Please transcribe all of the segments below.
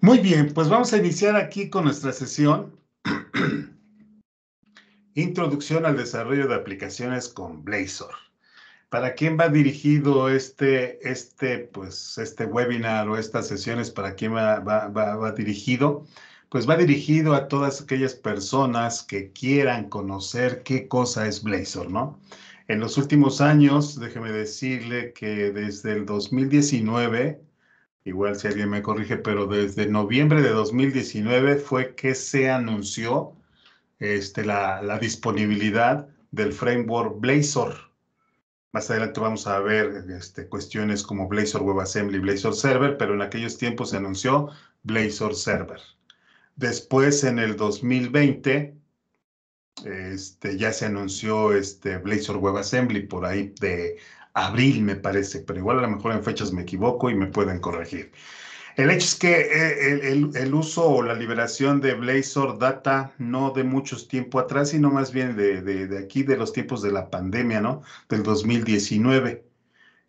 Muy bien, pues vamos a iniciar aquí con nuestra sesión Introducción al desarrollo de aplicaciones con Blazor. ¿Para quién va dirigido este, este, pues, este webinar o estas sesiones? ¿Para quién va, va dirigido? Pues va dirigido a todas aquellas personas que quieran conocer qué cosa es Blazor, ¿no? En los últimos años, déjeme decirle que desde el 2019 igual si alguien me corrige, pero desde noviembre de 2019 fue que se anunció este, la, disponibilidad del framework Blazor. Más adelante vamos a ver este, cuestiones como Blazor WebAssembly, Blazor Server, pero en aquellos tiempos se anunció Blazor Server. Después, en el 2020, este, ya se anunció este Blazor WebAssembly por ahí de abril, me parece, pero igual a lo mejor en fechas me equivoco y me pueden corregir. El hecho es que eh, el, uso o la liberación de Blazor data no de muchos tiempo atrás, sino más bien de, de, aquí, de los tiempos de la pandemia, ¿no? Del 2019.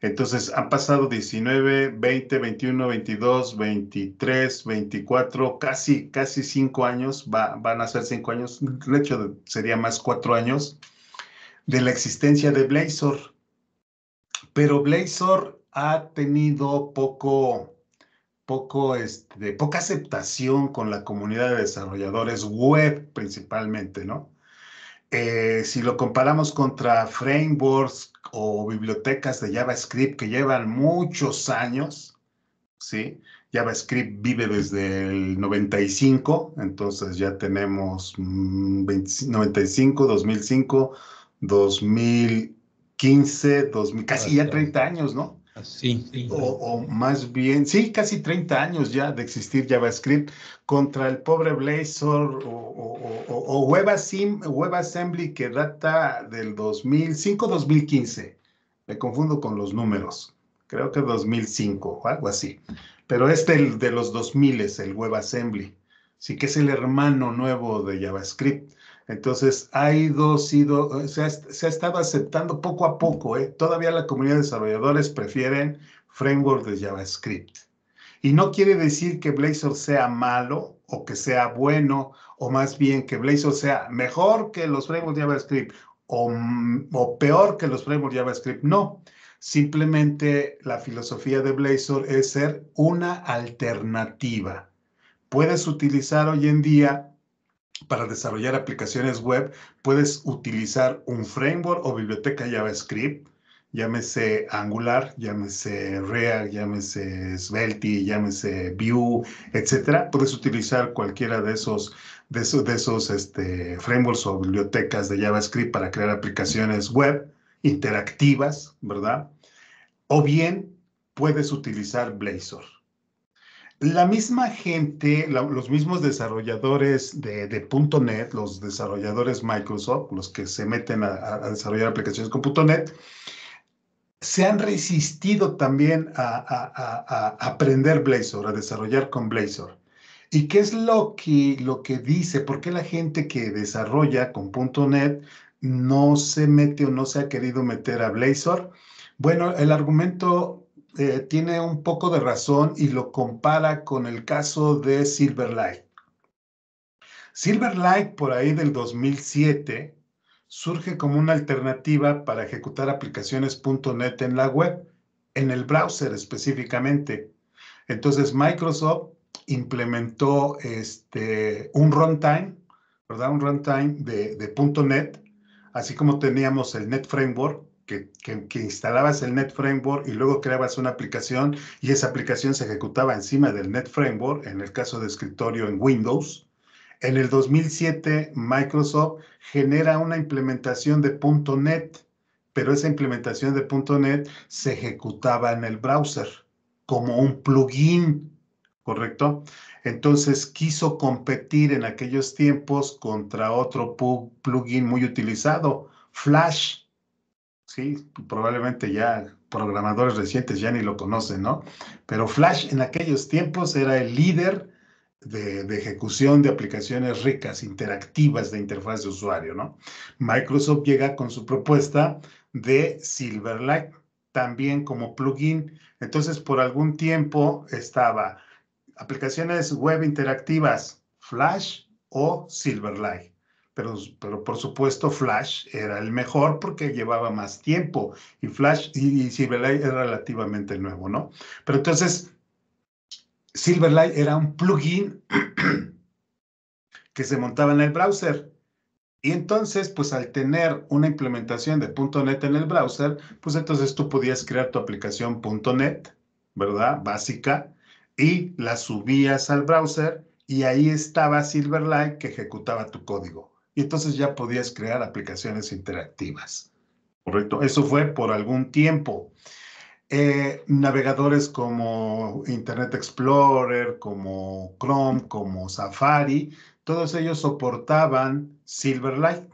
Entonces han pasado 19, 20, 21, 22, 23, 24, casi, casi cinco años, van a ser cinco años, de hecho sería más cuatro años, de la existencia de Blazor pero Blazor ha tenido poco, poco, este, poca aceptación con la comunidad de desarrolladores web principalmente, ¿no? Eh, si lo comparamos contra frameworks o bibliotecas de JavaScript que llevan muchos años, ¿sí? JavaScript vive desde el 95, entonces ya tenemos 95, 2005, 2000. 15, 2000, casi ya 30 años, ¿no? Sí, O, más bien, sí, casi 30 años ya de existir JavaScript contra el pobre Blazor o, o, o WebAssembly que data del 2005-2015. Me confundo con los números. Creo que 2005 o algo así. Pero este de los 2000 el WebAssembly. Sí que es el hermano nuevo de JavaScript. Entonces, ha ido, se ha, estado aceptando poco a poco. ¿eh? Todavía la comunidad de desarrolladores prefieren framework de JavaScript. Y no quiere decir que Blazor sea malo o que sea bueno, o más bien que Blazor sea mejor que los frameworks de JavaScript o, o peor que los frameworks de JavaScript. No, simplemente la filosofía de Blazor es ser una alternativa. Puedes utilizar hoy en día para desarrollar aplicaciones web, puedes utilizar un framework o biblioteca JavaScript, llámese Angular, llámese React, llámese Svelte, llámese Vue, etcétera. Puedes utilizar cualquiera de esos, de este, frameworks o bibliotecas de JavaScript para crear aplicaciones web interactivas, ¿verdad? O bien puedes utilizar Blazor. La misma gente, los mismos desarrolladores de, .NET, los desarrolladores Microsoft, los que se meten a, desarrollar aplicaciones con .NET, se han resistido también a, aprender Blazor, a desarrollar con Blazor. ¿Y qué es lo que, lo que dice? ¿Por qué la gente que desarrolla con .NET no se mete o no se ha querido meter a Blazor? Bueno, el argumento eh, tiene un poco de razón y lo compara con el caso de Silverlight. Silverlight, por ahí del 2007, surge como una alternativa para ejecutar aplicaciones.NET en la web, en el browser específicamente. Entonces Microsoft implementó este, un runtime, ¿verdad? Un runtime de, de .NET, así como teníamos el .NET Framework, que, instalabas el Net Framework y luego creabas una aplicación y esa aplicación se ejecutaba encima del Net Framework, en el caso de escritorio en Windows. En el 2007, Microsoft genera una implementación de .NET, pero esa implementación de .NET se ejecutaba en el browser como un plugin, ¿correcto? Entonces quiso competir en aquellos tiempos contra otro plugin muy utilizado, Flash. Sí, probablemente ya programadores recientes ya ni lo conocen, ¿no? Pero Flash en aquellos tiempos era el líder de, de, ejecución de aplicaciones ricas, interactivas de interfaz de usuario, ¿no? Microsoft llega con su propuesta de Silverlight también como plugin. Entonces, por algún tiempo estaba aplicaciones web interactivas, Flash o Silverlight pero, por supuesto Flash era el mejor porque llevaba más tiempo y Flash y, Silverlight era relativamente nuevo, ¿no? Pero entonces Silverlight era un plugin que se montaba en el browser. Y entonces, pues al tener una implementación de .NET en el browser, pues entonces tú podías crear tu aplicación .NET, ¿verdad? Básica, y la subías al browser y ahí estaba Silverlight que ejecutaba tu código y entonces ya podías crear aplicaciones interactivas. Correcto, eso fue por algún tiempo. Eh, navegadores como Internet Explorer, como Chrome, como Safari, todos ellos soportaban Silverlight.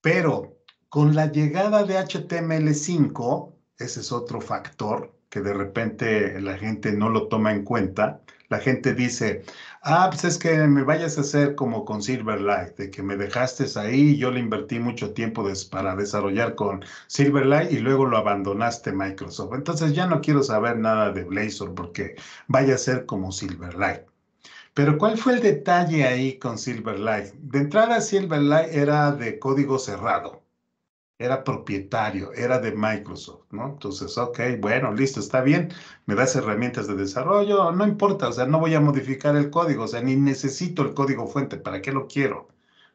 Pero con la llegada de HTML5, ese es otro factor que de repente la gente no lo toma en cuenta. La gente dice, Ah, pues es que me vayas a hacer como con Silverlight, de que me dejaste ahí, yo le invertí mucho tiempo para desarrollar con Silverlight y luego lo abandonaste Microsoft. Entonces ya no quiero saber nada de Blazor porque vaya a ser como Silverlight. Pero ¿cuál fue el detalle ahí con Silverlight? De entrada, Silverlight era de código cerrado era propietario, era de Microsoft, ¿no? Entonces, ok, bueno, listo, está bien, me das herramientas de desarrollo, no importa, o sea, no voy a modificar el código, o sea, ni necesito el código fuente, ¿para qué lo quiero?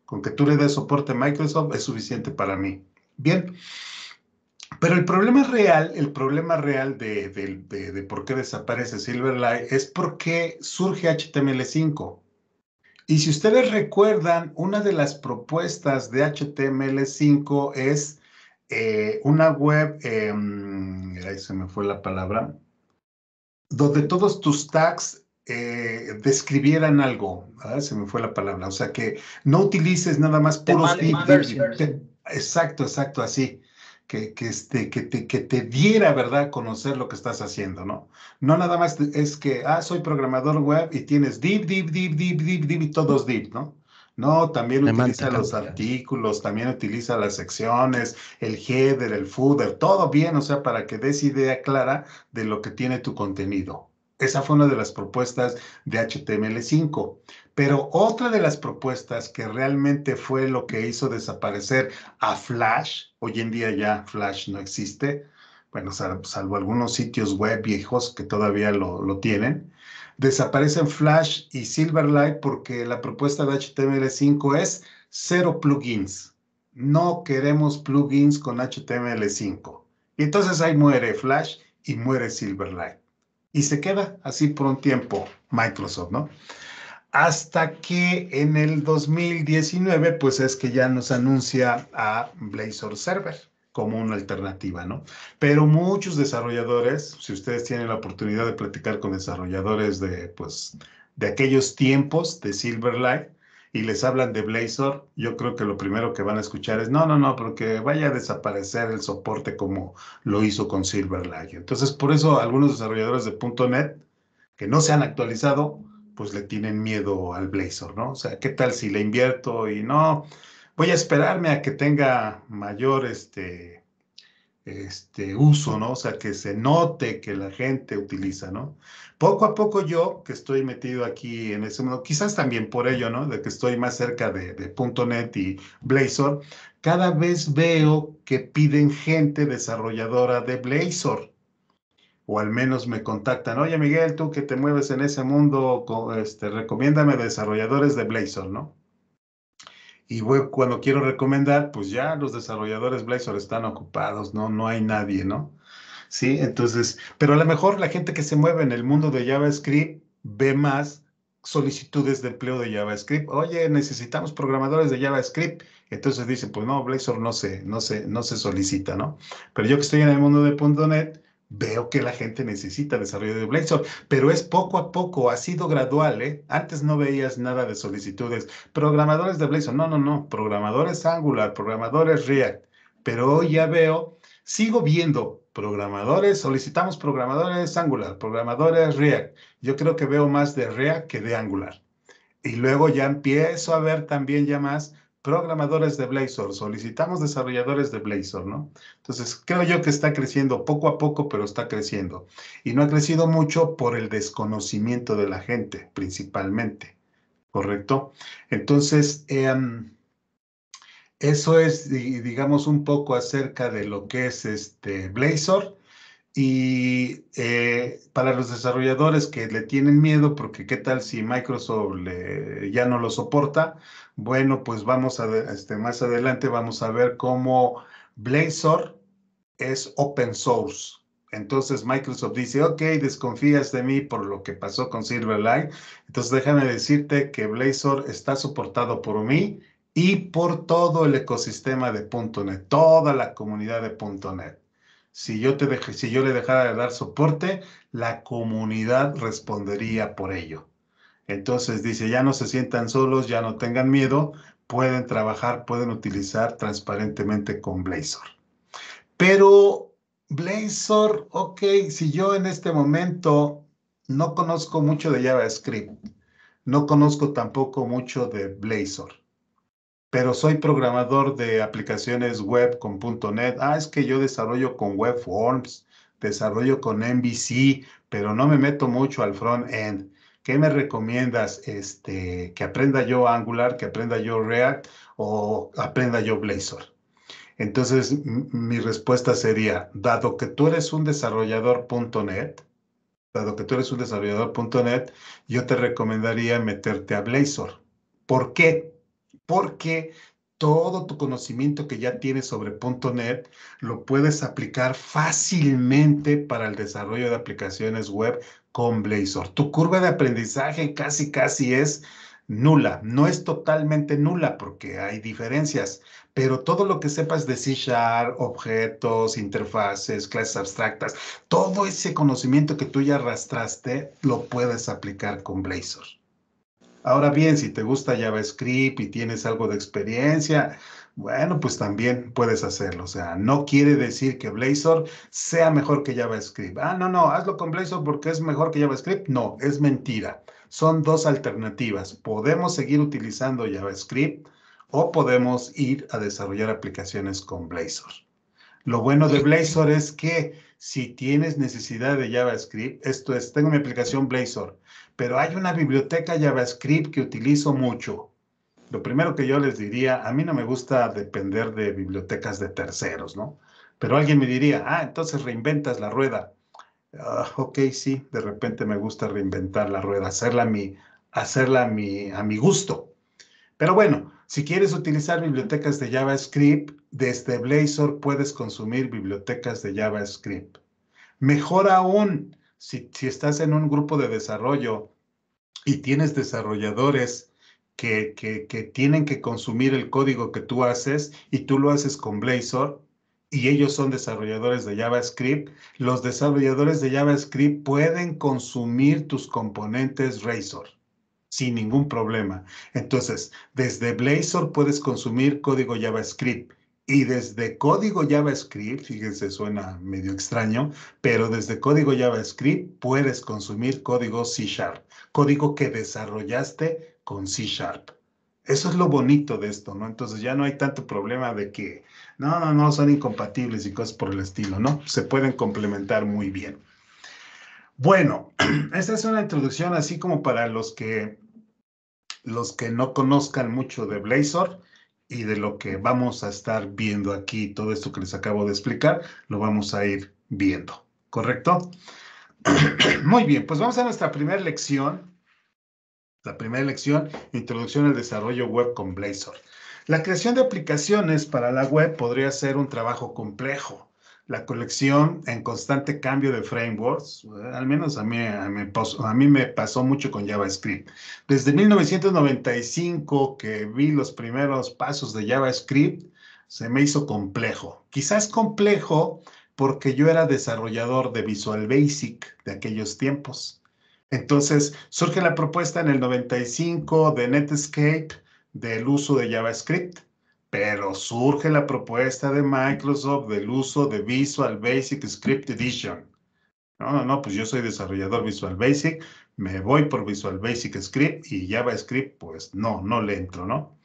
Con que tú le des soporte a Microsoft es suficiente para mí. Bien, pero el problema real, el problema real de, de por qué desaparece Silverlight es porque surge HTML5. Y si ustedes recuerdan, una de las propuestas de HTML5 es eh, una web, em, ahí se me fue la palabra, donde todos tus tags eh, describieran algo. se me fue la palabra. O sea, que no utilices nada más puros... Exacto, exacto, así que, que, este, que, te, que te diera, ¿verdad?, conocer lo que estás haciendo, ¿no? No nada más es que, ah, soy programador web y tienes div, div, div, div, div, div y todos div, ¿no? No, también utiliza los artículos, también utiliza las secciones, el header, el footer, todo bien, o sea, para que des idea clara de lo que tiene tu contenido. Esa fue una de las propuestas de HTML5. Pero otra de las propuestas que realmente fue lo que hizo desaparecer a Flash, hoy en día ya Flash no existe, bueno, salvo algunos sitios web viejos que todavía lo, lo tienen, desaparecen Flash y Silverlight porque la propuesta de HTML5 es cero plugins. No queremos plugins con HTML5. Y entonces ahí muere Flash y muere Silverlight y se queda así por un tiempo Microsoft, ¿no? Hasta que en el 2019, pues es que ya nos anuncia a Blazor Server como una alternativa, ¿no? Pero muchos desarrolladores, si ustedes tienen la oportunidad de platicar con desarrolladores de, pues, de aquellos tiempos de Silverlight, y les hablan de Blazor, yo creo que lo primero que van a escuchar es, no, no, no, porque vaya a desaparecer el soporte como lo hizo con Silverlight. Entonces, por eso algunos desarrolladores de .NET que no se han actualizado, pues le tienen miedo al Blazor, ¿no? O sea, ¿qué tal si le invierto y no? Voy a esperarme a que tenga mayor, este, este uso, ¿no? O sea, que se note que la gente utiliza, ¿no? Poco a poco yo, que estoy metido aquí en ese mundo, quizás también por ello, ¿no? De que estoy más cerca de, .NET y Blazor, cada vez veo que piden gente desarrolladora de Blazor. O al menos me contactan, oye Miguel, tú que te mueves en ese mundo, este, recomiéndame desarrolladores de Blazor, ¿no? Y cuando quiero recomendar, pues ya los desarrolladores Blazor están ocupados, ¿no? No hay nadie, ¿no? Sí, entonces, pero a lo mejor la gente que se mueve en el mundo de JavaScript ve más solicitudes de empleo de JavaScript. Oye, necesitamos programadores de JavaScript. Entonces dicen, pues no, Blazor no se, no se, no se solicita, ¿no? Pero yo que estoy en el mundo de .NET, veo que la gente necesita desarrollo de Blazor, pero es poco a poco, ha sido gradual, ¿eh? Antes no veías nada de solicitudes. Programadores de Blazor, no, no, no, programadores Angular, programadores React, pero hoy ya veo, sigo viendo programadores, solicitamos programadores Angular, programadores React. Yo creo que veo más de React que de Angular. Y luego ya empiezo a ver también ya más programadores de Blazor, solicitamos desarrolladores de Blazor, ¿no? Entonces, creo yo que está creciendo poco a poco, pero está creciendo. Y no ha crecido mucho por el desconocimiento de la gente, principalmente, ¿correcto? Entonces, eh, eso es, digamos, un poco acerca de lo que es este Blazor. Y eh, para los desarrolladores que le tienen miedo, porque qué tal si Microsoft ya no lo soporta, bueno, pues vamos a, este, más adelante vamos a ver cómo Blazor es open source. Entonces Microsoft dice, ok, desconfías de mí por lo que pasó con Silverlight. Entonces déjame decirte que Blazor está soportado por mí y por todo el ecosistema de .NET, toda la comunidad de .NET. Si yo, te si yo le dejara de dar soporte, la comunidad respondería por ello. Entonces dice, ya no se sientan solos, ya no tengan miedo, pueden trabajar, pueden utilizar transparentemente con Blazor. Pero Blazor, ok, si yo en este momento no conozco mucho de JavaScript, no conozco tampoco mucho de Blazor, pero soy programador de aplicaciones web con .NET. Ah, es que yo desarrollo con Webforms, desarrollo con MVC, pero no me meto mucho al front-end. ¿Qué me recomiendas? Este, que aprenda yo Angular, que aprenda yo React o aprenda yo Blazor. Entonces, mi respuesta sería, dado que tú eres un desarrollador .NET, dado que tú eres un desarrollador .NET, yo te recomendaría meterte a Blazor. ¿Por qué? porque todo tu conocimiento que ya tienes sobre .NET lo puedes aplicar fácilmente para el desarrollo de aplicaciones web con Blazor. Tu curva de aprendizaje casi casi es nula. No es totalmente nula porque hay diferencias, pero todo lo que sepas de C objetos, interfaces, clases abstractas, todo ese conocimiento que tú ya arrastraste lo puedes aplicar con Blazor. Ahora bien, si te gusta JavaScript y tienes algo de experiencia, bueno, pues también puedes hacerlo. O sea, no quiere decir que Blazor sea mejor que JavaScript. Ah, no, no, hazlo con Blazor porque es mejor que JavaScript. No, es mentira. Son dos alternativas. Podemos seguir utilizando JavaScript o podemos ir a desarrollar aplicaciones con Blazor. Lo bueno de Blazor es que si tienes necesidad de JavaScript, esto es, tengo mi aplicación Blazor, pero hay una biblioteca JavaScript que utilizo mucho. Lo primero que yo les diría, a mí no me gusta depender de bibliotecas de terceros, ¿no? Pero alguien me diría, ah, entonces reinventas la rueda. Ah, ok, sí, de repente me gusta reinventar la rueda, hacerla, hacerla a mi gusto. Pero bueno, si quieres utilizar bibliotecas de JavaScript, desde Blazor puedes consumir bibliotecas de JavaScript. Mejor aún, si, estás en un grupo de desarrollo y tienes desarrolladores que, que, tienen que consumir el código que tú haces y tú lo haces con Blazor y ellos son desarrolladores de JavaScript, los desarrolladores de JavaScript pueden consumir tus componentes Razor sin ningún problema. Entonces, desde Blazor puedes consumir código JavaScript y desde código JavaScript, fíjense, suena medio extraño, pero desde código JavaScript puedes consumir código C Sharp, código que desarrollaste con C Sharp. Eso es lo bonito de esto, ¿no? Entonces ya no hay tanto problema de que, no, no, no, son incompatibles y cosas por el estilo, ¿no? Se pueden complementar muy bien. Bueno, esta es una introducción así como para los que, los que no conozcan mucho de Blazor y de lo que vamos a estar viendo aquí, todo esto que les acabo de explicar, lo vamos a ir viendo, ¿correcto? Muy bien, pues vamos a nuestra primera lección. La primera lección, introducción al desarrollo web con Blazor. La creación de aplicaciones para la web podría ser un trabajo complejo, la colección en constante cambio de frameworks, eh, al menos a mí, me pasó mucho con JavaScript. Desde 1995 que vi los primeros pasos de JavaScript, se me hizo complejo. Quizás complejo porque yo era desarrollador de Visual Basic de aquellos tiempos. Entonces surge la propuesta en el 95 de Netscape del uso de JavaScript pero surge la propuesta de Microsoft del uso de Visual Basic Script Edition. No, no, no, pues yo soy desarrollador Visual Basic, me voy por Visual Basic Script y JavaScript, pues no, no le entro, ¿no?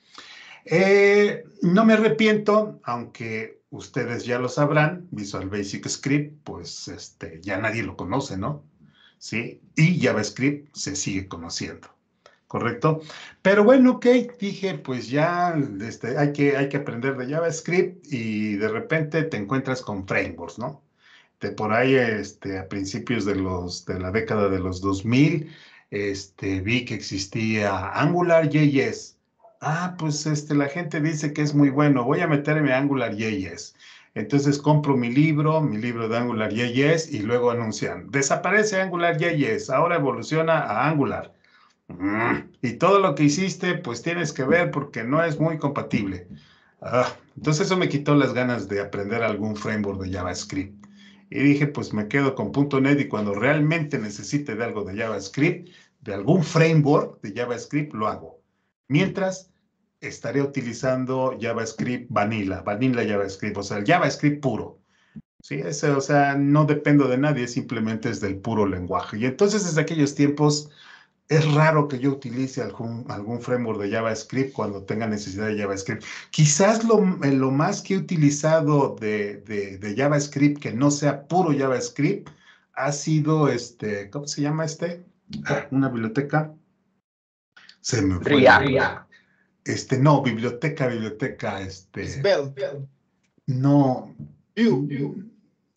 Eh, no me arrepiento, aunque ustedes ya lo sabrán, Visual Basic Script, pues este, ya nadie lo conoce, ¿no? Sí, y JavaScript se sigue conociendo. ¿correcto? Pero bueno, ok, dije, pues ya este, hay, que, hay que aprender de JavaScript y de repente te encuentras con frameworks, ¿no? De por ahí este, a principios de, los, de la década de los 2000, este, vi que existía Angular Ah, pues este, la gente dice que es muy bueno, voy a meterme a Angular Entonces compro mi libro, mi libro de Angular y luego anuncian, desaparece Angular ahora evoluciona a Angular y todo lo que hiciste, pues tienes que ver porque no es muy compatible. Ah, entonces eso me quitó las ganas de aprender algún framework de JavaScript. Y dije, pues me quedo con .NET y cuando realmente necesite de algo de JavaScript, de algún framework de JavaScript, lo hago. Mientras, estaré utilizando JavaScript vanilla, vanilla JavaScript, o sea, el JavaScript puro. Sí, ese, o sea, no dependo de nadie, simplemente es del puro lenguaje. Y entonces, desde aquellos tiempos, es raro que yo utilice algún, framework de JavaScript cuando tenga necesidad de JavaScript. Quizás lo, eh, más que he utilizado de, JavaScript que no sea puro JavaScript ha sido este, ¿cómo se llama este? Una biblioteca. Se me fue. Este, no, biblioteca, biblioteca, este. Bell Bell. No.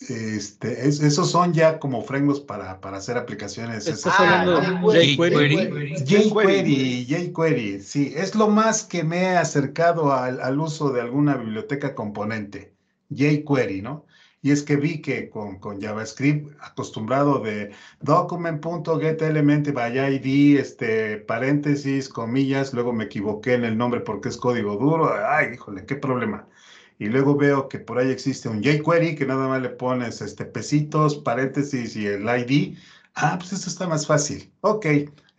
Este, es, esos son ya como frenos para, para hacer aplicaciones. jQuery. jQuery, jQuery, sí. Es lo más que me he acercado al, uso de alguna biblioteca componente. jQuery, ¿no? Y es que vi que con, JavaScript acostumbrado de document.getElement by ID, este, paréntesis, comillas, luego me equivoqué en el nombre porque es código duro. Ay, híjole, qué problema y luego veo que por ahí existe un jQuery que nada más le pones este, pesitos, paréntesis y el ID. Ah, pues esto está más fácil. Ok,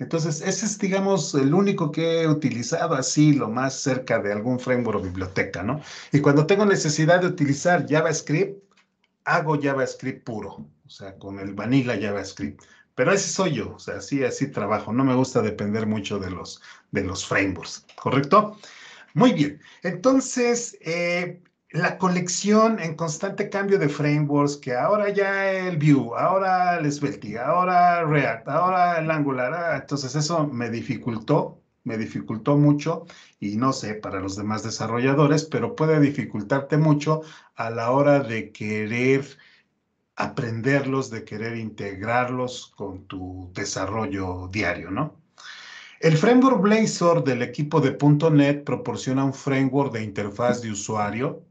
entonces ese es, digamos, el único que he utilizado así, lo más cerca de algún framework o biblioteca, ¿no? Y cuando tengo necesidad de utilizar JavaScript, hago JavaScript puro, o sea, con el vanilla JavaScript. Pero ese soy yo, o sea, así, así trabajo. No me gusta depender mucho de los, de los frameworks, ¿correcto? Muy bien, entonces, eh, la colección en constante cambio de frameworks, que ahora ya el Vue, ahora el Svelte, ahora React, ahora el Angular, ah, entonces eso me dificultó, me dificultó mucho y no sé para los demás desarrolladores, pero puede dificultarte mucho a la hora de querer aprenderlos, de querer integrarlos con tu desarrollo diario, ¿no? El framework Blazor del equipo de .NET proporciona un framework de interfaz de usuario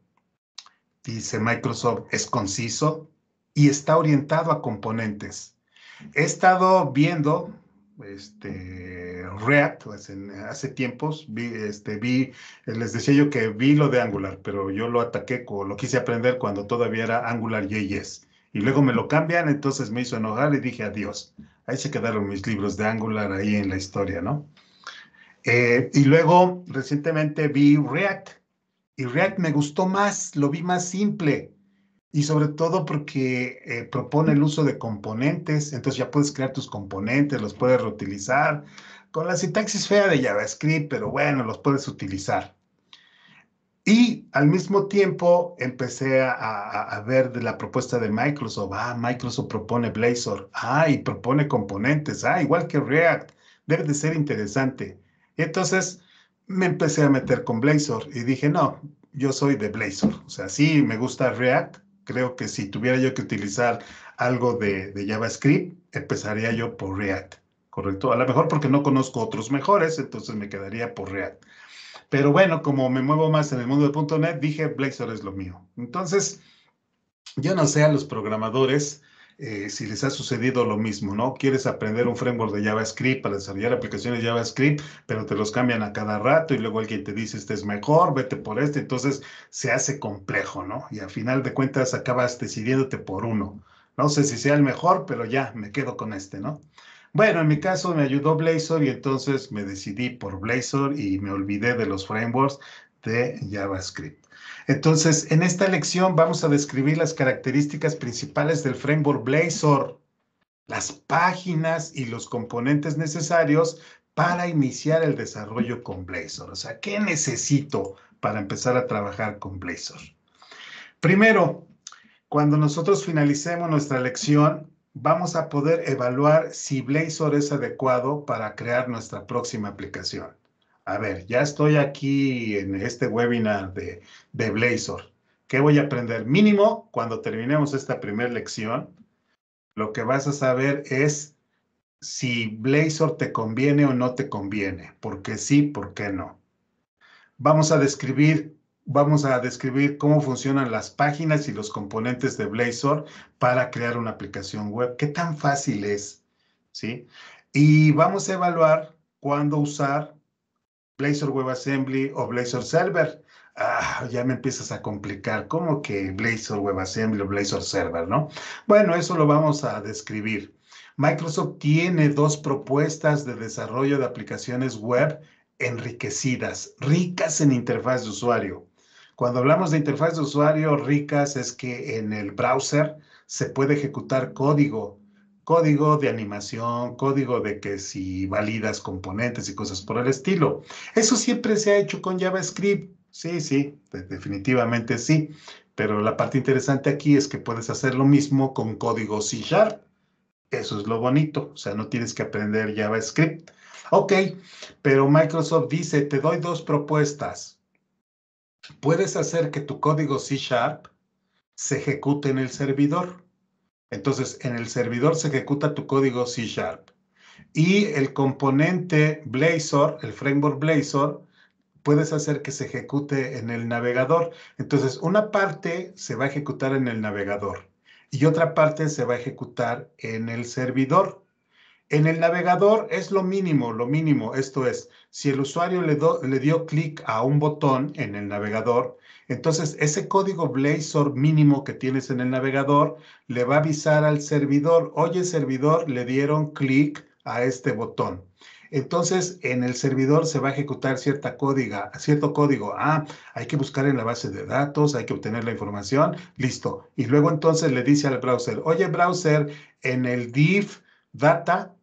dice Microsoft, es conciso y está orientado a componentes. He estado viendo este, React pues, hace tiempos, vi, este, vi, les decía yo que vi lo de Angular, pero yo lo ataqué, lo quise aprender cuando todavía era Angular JS. Y luego me lo cambian, entonces me hizo enojar y dije adiós. Ahí se quedaron mis libros de Angular ahí en la historia, ¿no? Eh, y luego recientemente vi React y React me gustó más, lo vi más simple y sobre todo porque eh, propone el uso de componentes, entonces ya puedes crear tus componentes, los puedes reutilizar con la sintaxis fea de JavaScript, pero bueno, los puedes utilizar. Y al mismo tiempo empecé a, ver de la propuesta de Microsoft. Ah, Microsoft propone Blazor. Ah, y propone componentes. Ah, igual que React. Debe de ser interesante. entonces, me empecé a meter con Blazor y dije, no, yo soy de Blazor. O sea, sí me gusta React. Creo que si tuviera yo que utilizar algo de, JavaScript, empezaría yo por React, ¿correcto? A lo mejor porque no conozco otros mejores, entonces me quedaría por React. Pero bueno, como me muevo más en el mundo de .NET, dije, Blazor es lo mío. Entonces, yo no sé a los programadores eh, si les ha sucedido lo mismo, ¿no? Quieres aprender un framework de JavaScript para desarrollar aplicaciones de JavaScript, pero te los cambian a cada rato y luego alguien te dice, este es mejor, vete por este, entonces se hace complejo, ¿no? Y al final de cuentas acabas decidiéndote por uno. No sé si sea el mejor, pero ya me quedo con este, ¿no? Bueno, en mi caso me ayudó Blazor y entonces me decidí por Blazor y me olvidé de los frameworks de JavaScript. Entonces, en esta lección vamos a describir las características principales del framework Blazor, las páginas y los componentes necesarios para iniciar el desarrollo con Blazor. O sea, ¿qué necesito para empezar a trabajar con Blazor? Primero, cuando nosotros finalicemos nuestra lección, vamos a poder evaluar si Blazor es adecuado para crear nuestra próxima aplicación a ver, ya estoy aquí en este webinar de, Blazor. ¿Qué voy a aprender? Mínimo, cuando terminemos esta primera lección, lo que vas a saber es si Blazor te conviene o no te conviene, porque sí, por qué no. Vamos a describir vamos a describir cómo funcionan las páginas y los componentes de Blazor para crear una aplicación web. ¿Qué tan fácil es? ¿Sí? Y vamos a evaluar cuándo usar Blazor WebAssembly o Blazor Server. Ah, ya me empiezas a complicar. ¿Cómo que Blazor WebAssembly o Blazor Server, no? Bueno, eso lo vamos a describir. Microsoft tiene dos propuestas de desarrollo de aplicaciones web enriquecidas, ricas en interfaz de usuario. Cuando hablamos de interfaz de usuario ricas es que en el browser se puede ejecutar código código de animación, código de que si validas componentes y cosas por el estilo. Eso siempre se ha hecho con JavaScript. Sí, sí, definitivamente sí. Pero la parte interesante aquí es que puedes hacer lo mismo con código C Sharp. Eso es lo bonito. O sea, no tienes que aprender JavaScript. Ok, pero Microsoft dice, te doy dos propuestas. Puedes hacer que tu código C Sharp se ejecute en el servidor entonces, en el servidor se ejecuta tu código C Sharp. Y el componente Blazor, el framework Blazor, puedes hacer que se ejecute en el navegador. Entonces, una parte se va a ejecutar en el navegador y otra parte se va a ejecutar en el servidor. En el navegador es lo mínimo, lo mínimo, esto es, si el usuario le, dio clic a un botón en el navegador, entonces ese código Blazor mínimo que tienes en el navegador le va a avisar al servidor, oye servidor, le dieron clic a este botón. Entonces, en el servidor se va a ejecutar cierta código, cierto código. Ah, hay que buscar en la base de datos, hay que obtener la información. Listo. Y luego entonces le dice al browser, oye browser, en el div data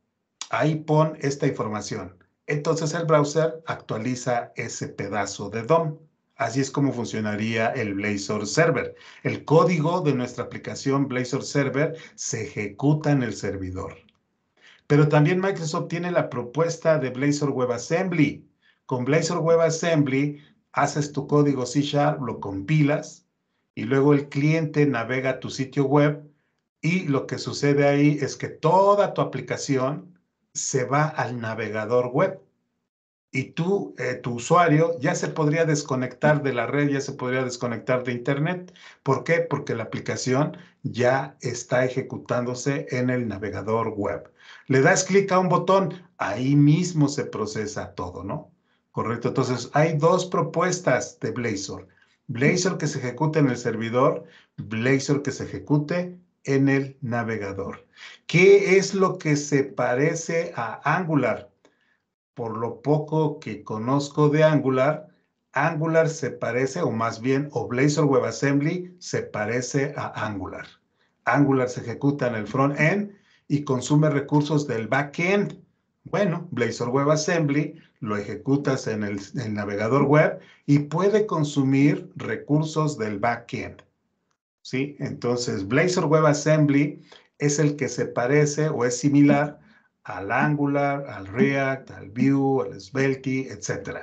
ahí pon esta información. Entonces el browser actualiza ese pedazo de DOM. Así es como funcionaría el Blazor Server. El código de nuestra aplicación Blazor Server se ejecuta en el servidor. Pero también Microsoft tiene la propuesta de Blazor WebAssembly. Con Blazor WebAssembly haces tu código C Sharp, lo compilas y luego el cliente navega a tu sitio web y lo que sucede ahí es que toda tu aplicación se va al navegador web y tú, eh, tu usuario, ya se podría desconectar de la red, ya se podría desconectar de Internet. ¿Por qué? Porque la aplicación ya está ejecutándose en el navegador web. Le das clic a un botón, ahí mismo se procesa todo, ¿no? Correcto. Entonces, hay dos propuestas de Blazor. Blazor que se ejecute en el servidor, Blazor que se ejecute en el navegador. ¿Qué es lo que se parece a Angular? Por lo poco que conozco de Angular, Angular se parece, o más bien, o Blazor WebAssembly se parece a Angular. Angular se ejecuta en el front-end y consume recursos del back-end. Bueno, Blazor WebAssembly lo ejecutas en el, navegador web y puede consumir recursos del back-end. ¿sí? Entonces, Blazor Web Assembly es el que se parece o es similar al Angular, al React, al Vue, al Svelte, etc.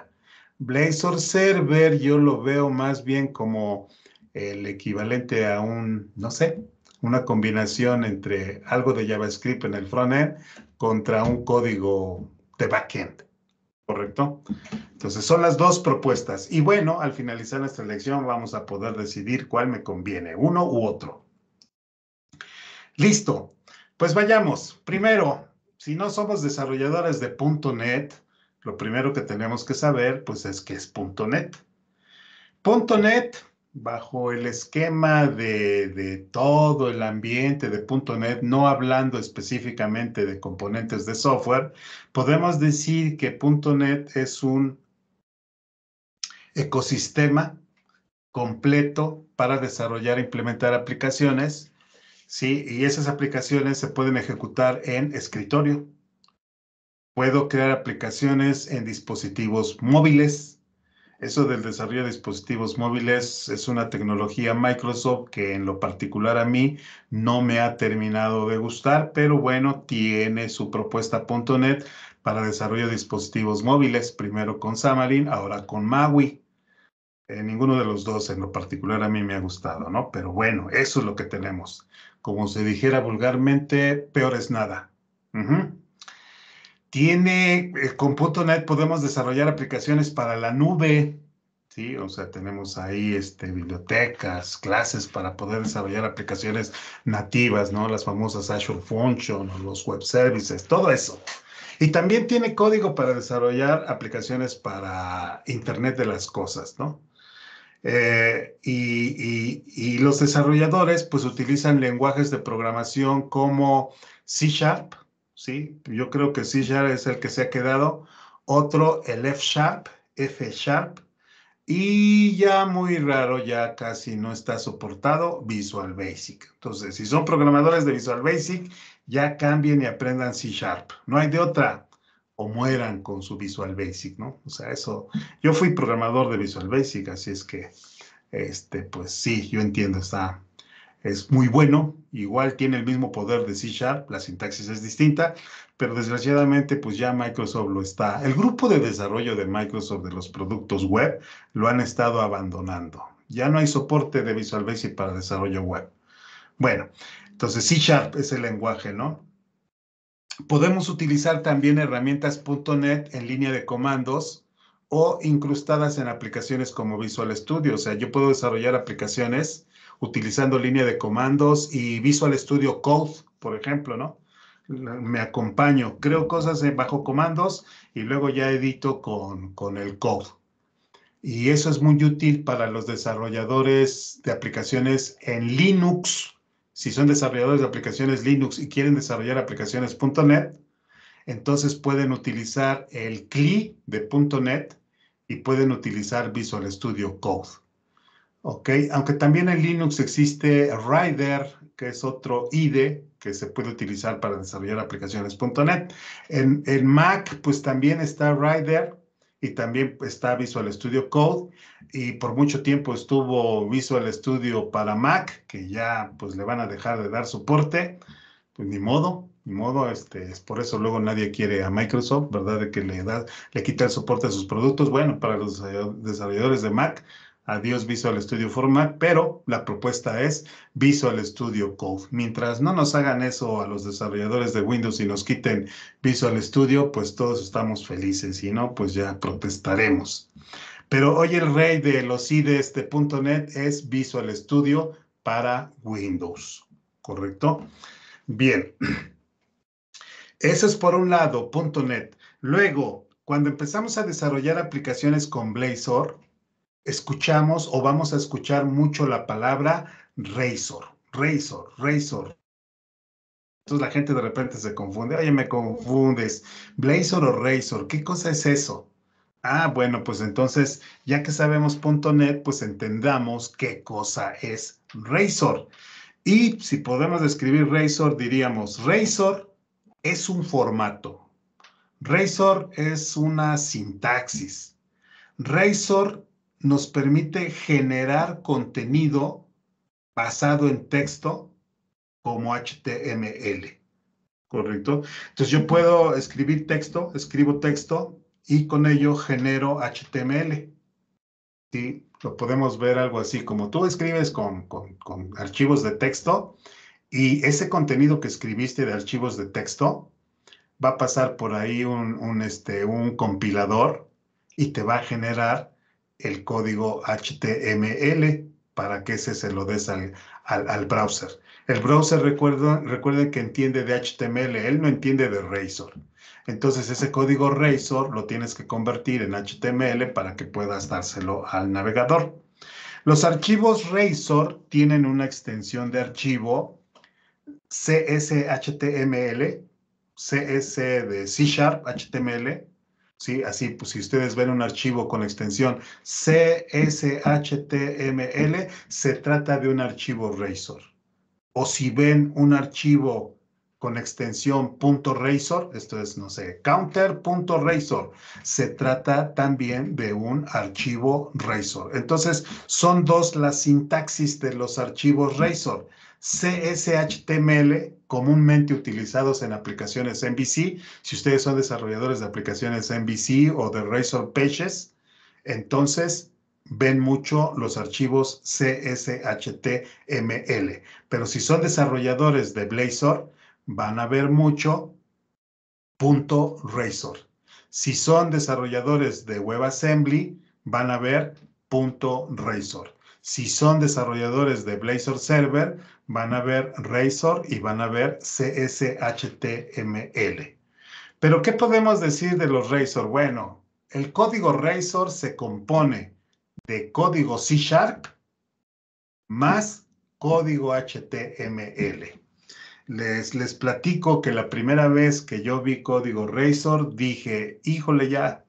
Blazor Server yo lo veo más bien como el equivalente a un, no sé, una combinación entre algo de JavaScript en el frontend contra un código de backend. ¿correcto? Entonces son las dos propuestas. Y bueno, al finalizar nuestra lección vamos a poder decidir cuál me conviene, uno u otro. Listo. Pues vayamos. Primero, si no somos desarrolladores de .NET, lo primero que tenemos que saber pues es que es .NET. .NET bajo el esquema de, todo el ambiente de .NET, no hablando específicamente de componentes de software, podemos decir que .NET es un ecosistema completo para desarrollar e implementar aplicaciones, ¿sí? Y esas aplicaciones se pueden ejecutar en escritorio. Puedo crear aplicaciones en dispositivos móviles, eso del desarrollo de dispositivos móviles es una tecnología Microsoft que en lo particular a mí no me ha terminado de gustar, pero bueno, tiene su propuesta .NET para desarrollo de dispositivos móviles, primero con Xamarin, ahora con MAUI. Eh, ninguno de los dos en lo particular a mí me ha gustado, ¿no? Pero bueno, eso es lo que tenemos. Como se dijera vulgarmente, peor es nada. Tiene, eh, con .NET podemos desarrollar aplicaciones para la nube, ¿sí? O sea, tenemos ahí este, bibliotecas, clases para poder desarrollar aplicaciones nativas, ¿no? Las famosas Azure Function, los web services, todo eso. Y también tiene código para desarrollar aplicaciones para Internet de las Cosas, ¿no? Eh, y, los desarrolladores pues utilizan lenguajes de programación como C Sharp, ¿sí? Yo creo que C Sharp es el que se ha quedado. Otro, el F Sharp, F Sharp. Y ya muy raro, ya casi no está soportado Visual Basic. Entonces, si son programadores de Visual Basic, ya cambien y aprendan C Sharp. No hay de otra. O mueran con su Visual Basic, ¿no? O sea, eso. Yo fui programador de Visual Basic, así es que, este, pues sí, yo entiendo, está, es muy bueno, igual tiene el mismo poder de C Sharp, la sintaxis es distinta, pero desgraciadamente pues ya Microsoft lo está, el grupo de desarrollo de Microsoft de los productos web lo han estado abandonando. Ya no hay soporte de Visual Basic para desarrollo web. Bueno, entonces C Sharp es el lenguaje, ¿no? Podemos utilizar también herramientas .NET en línea de comandos o incrustadas en aplicaciones como Visual Studio. O sea, yo puedo desarrollar aplicaciones utilizando línea de comandos y Visual Studio Code, por ejemplo, ¿no? Me acompaño, creo cosas bajo comandos y luego ya edito con, con el code. Y eso es muy útil para los desarrolladores de aplicaciones en Linux. Si son desarrolladores de aplicaciones Linux y quieren desarrollar aplicaciones .NET, entonces pueden utilizar el CLI de .NET y pueden utilizar Visual Studio Code. Ok, aunque también en Linux existe Rider, que es otro IDE que se puede utilizar para desarrollar aplicaciones.NET. En, en Mac, pues también está Rider y también está Visual Studio Code. Y por mucho tiempo estuvo Visual Studio para Mac, que ya pues le van a dejar de dar soporte. Pues ni modo, ni modo, este, es por eso luego nadie quiere a Microsoft, ¿verdad? De que le, da, le quita el soporte a sus productos. Bueno, para los desarrolladores de Mac, adiós Visual Studio Format, pero la propuesta es Visual Studio Code. Mientras no nos hagan eso a los desarrolladores de Windows y nos quiten Visual Studio, pues todos estamos felices, si no, pues ya protestaremos. Pero hoy el rey de los IDEs de este .NET es Visual Studio para Windows, ¿correcto? Bien, eso es por un lado, .NET. Luego, cuando empezamos a desarrollar aplicaciones con Blazor, escuchamos o vamos a escuchar mucho la palabra razor, razor, razor. Entonces la gente de repente se confunde, oye, me confundes, Blazor o Razor, ¿qué cosa es eso? Ah, bueno, pues entonces, ya que sabemos .NET, pues entendamos qué cosa es Razor. Y si podemos describir Razor, diríamos, Razor es un formato. Razor es una sintaxis. Razor nos permite generar contenido basado en texto como HTML. ¿Correcto? Entonces yo puedo escribir texto, escribo texto y con ello genero HTML. ¿Sí? Lo podemos ver algo así, como tú escribes con, archivos de texto y ese contenido que escribiste de archivos de texto va a pasar por ahí este, un compilador y te va a generar el código HTML para que ese se lo des al, al, browser. El browser, recuerda, recuerden que entiende de HTML, él no entiende de Razor. Entonces, ese código Razor lo tienes que convertir en HTML para que puedas dárselo al navegador. Los archivos Razor tienen una extensión de archivo CSHTML, CS de C Sharp HTML, Así, pues si ustedes ven un archivo con extensión CSHTML, se trata de un archivo Razor. O si ven un archivo con extensión .razor, esto es, no sé, counter.razor, se trata también de un archivo Razor. Entonces, son dos las sintaxis de los archivos Razor. CSHTML comúnmente utilizados en aplicaciones MVC. Si ustedes son desarrolladores de aplicaciones MVC o de Razor Pages, entonces ven mucho los archivos CSHTML. Pero si son desarrolladores de Blazor, van a ver mucho .razor. Si son desarrolladores de WebAssembly, van a ver punto .razor. Si son desarrolladores de Blazor Server, van a ver Razor y van a ver CSHTML. Pero, ¿qué podemos decir de los Razor? Bueno, el código Razor se compone de código C Sharp más código HTML. Les, les, platico que la primera vez que yo vi código Razor dije, híjole, ya,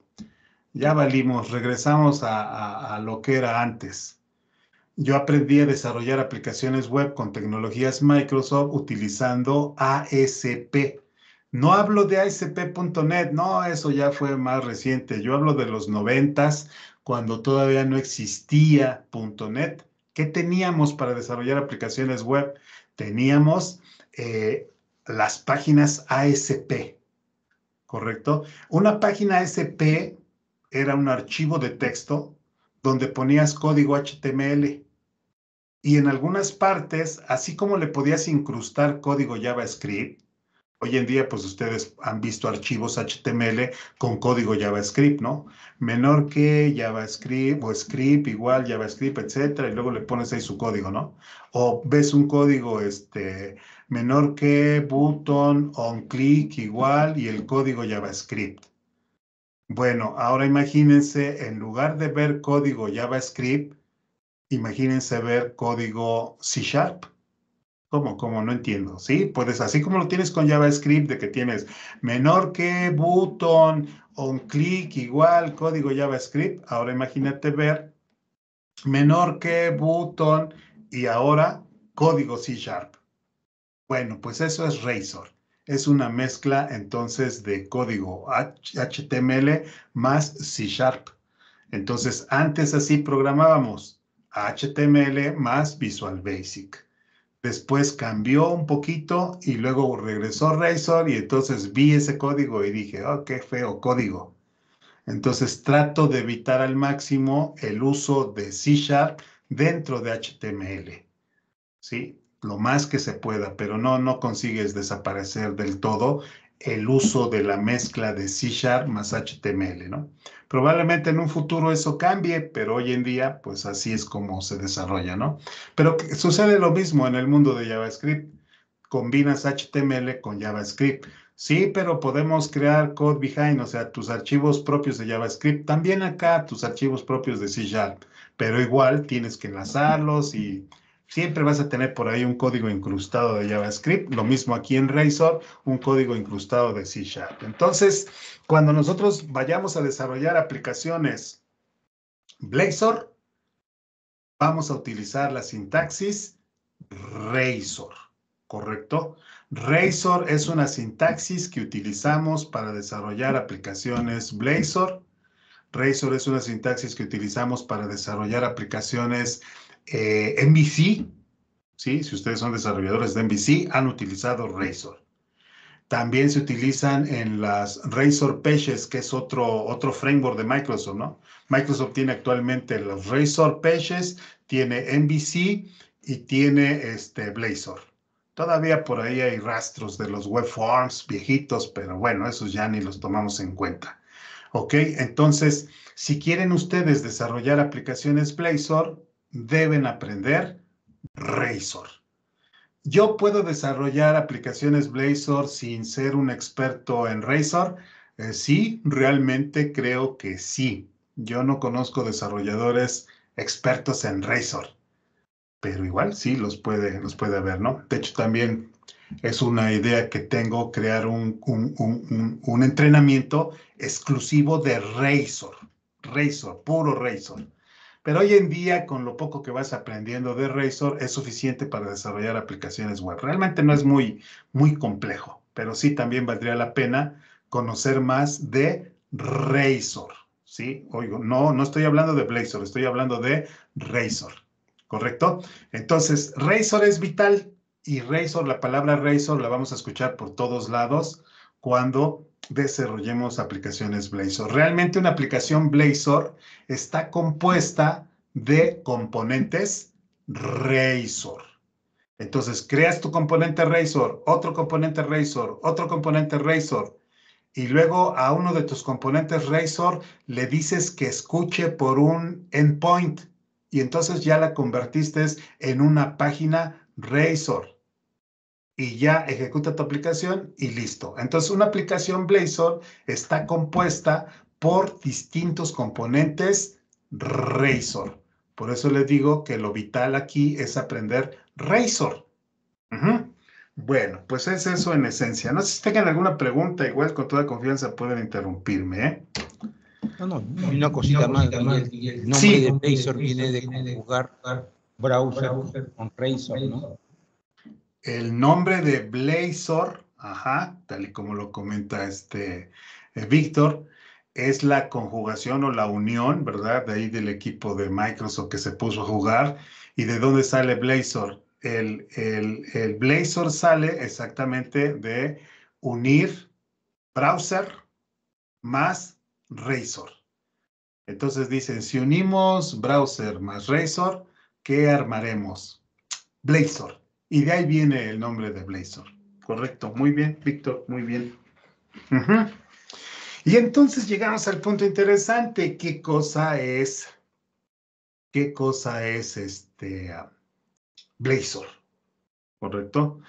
ya valimos, regresamos a lo que era antes yo aprendí a desarrollar aplicaciones web con tecnologías Microsoft utilizando ASP. No hablo de ASP.NET, no, eso ya fue más reciente. Yo hablo de los noventas, cuando todavía no existía .NET. ¿Qué teníamos para desarrollar aplicaciones web? Teníamos eh, las páginas ASP, ¿correcto? Una página ASP era un archivo de texto donde ponías código HTML y en algunas partes, así como le podías incrustar código JavaScript, hoy en día pues ustedes han visto archivos HTML con código JavaScript, ¿no? Menor que JavaScript o script igual JavaScript, etcétera, y luego le pones ahí su código, ¿no? O ves un código este menor que button on click igual y el código JavaScript. Bueno, ahora imagínense, en lugar de ver código JavaScript, imagínense ver código C Sharp. ¿Cómo? ¿Cómo? No entiendo. Sí, pues así como lo tienes con JavaScript, de que tienes menor que button, on click, igual, código JavaScript. Ahora imagínate ver menor que button y ahora código C Sharp. Bueno, pues eso es Razor. Es una mezcla entonces de código HTML más C Sharp. Entonces, antes así programábamos HTML más Visual Basic. Después cambió un poquito y luego regresó Razor y entonces vi ese código y dije, oh, qué feo código. Entonces trato de evitar al máximo el uso de C Sharp dentro de HTML. ¿Sí? Lo más que se pueda, pero no, no consigues desaparecer del todo el uso de la mezcla de C Sharp más HTML, ¿no? Probablemente en un futuro eso cambie, pero hoy en día, pues así es como se desarrolla, ¿no? Pero sucede lo mismo en el mundo de JavaScript. Combinas HTML con JavaScript. Sí, pero podemos crear code behind, o sea, tus archivos propios de JavaScript, también acá tus archivos propios de C Sharp, pero igual tienes que enlazarlos y Siempre vas a tener por ahí un código incrustado de JavaScript, lo mismo aquí en Razor, un código incrustado de C Sharp. Entonces, cuando nosotros vayamos a desarrollar aplicaciones Blazor, vamos a utilizar la sintaxis Razor, ¿correcto? Razor es una sintaxis que utilizamos para desarrollar aplicaciones Blazor. Razor es una sintaxis que utilizamos para desarrollar aplicaciones eh, NBC, ¿sí? si ustedes son desarrolladores de NBC, han utilizado Razor. También se utilizan en las Razor Pages, que es otro, otro framework de Microsoft, ¿no? Microsoft tiene actualmente los Razor Pages, tiene NBC y tiene este Blazor. Todavía por ahí hay rastros de los web forms viejitos, pero bueno, esos ya ni los tomamos en cuenta. ¿Ok? Entonces, si quieren ustedes desarrollar aplicaciones Blazor, deben aprender Razor. Yo puedo desarrollar aplicaciones Blazor sin ser un experto en Razor. Eh, sí, realmente creo que sí. Yo no conozco desarrolladores expertos en Razor, pero igual sí los puede, los puede haber, ¿no? De hecho, también es una idea que tengo crear un, un entrenamiento exclusivo de Razor, Razor, puro Razor. Pero hoy en día, con lo poco que vas aprendiendo de Razor, es suficiente para desarrollar aplicaciones web. Realmente no es muy, muy complejo, pero sí también valdría la pena conocer más de Razor. ¿sí? Oigo, no, no estoy hablando de Blazor, estoy hablando de Razor. ¿Correcto? Entonces, Razor es vital y Razor, la palabra Razor la vamos a escuchar por todos lados cuando desarrollemos aplicaciones Blazor. Realmente una aplicación Blazor está compuesta de componentes Razor. Entonces, creas tu componente Razor, otro componente Razor, otro componente Razor, y luego a uno de tus componentes Razor le dices que escuche por un endpoint, y entonces ya la convertiste en una página Razor y ya ejecuta tu aplicación y listo. Entonces, una aplicación Blazor está compuesta por distintos componentes Razor. Por eso les digo que lo vital aquí es aprender Razor. Bueno, pues es eso en esencia. No sé si tengan alguna pregunta, igual con toda confianza pueden interrumpirme. ¿eh? No, no, una cosita más, El nombre de Blazor viene de jugar browser, browser con Razor, ¿no? el nombre de Blazor, ajá, tal y como lo comenta este eh, Víctor, es la conjugación o la unión, ¿verdad? De ahí del equipo de Microsoft que se puso a jugar. ¿Y de dónde sale Blazor? El, el, el Blazor sale exactamente de unir browser más Razor. Entonces dicen, si unimos browser más Razor, ¿qué armaremos? Blazor. Y de ahí viene el nombre de Blazor. Correcto, muy bien, Víctor, muy bien. Y entonces llegamos al punto interesante, ¿qué cosa es? ¿Qué cosa es este um, Blazor? ¿Correcto?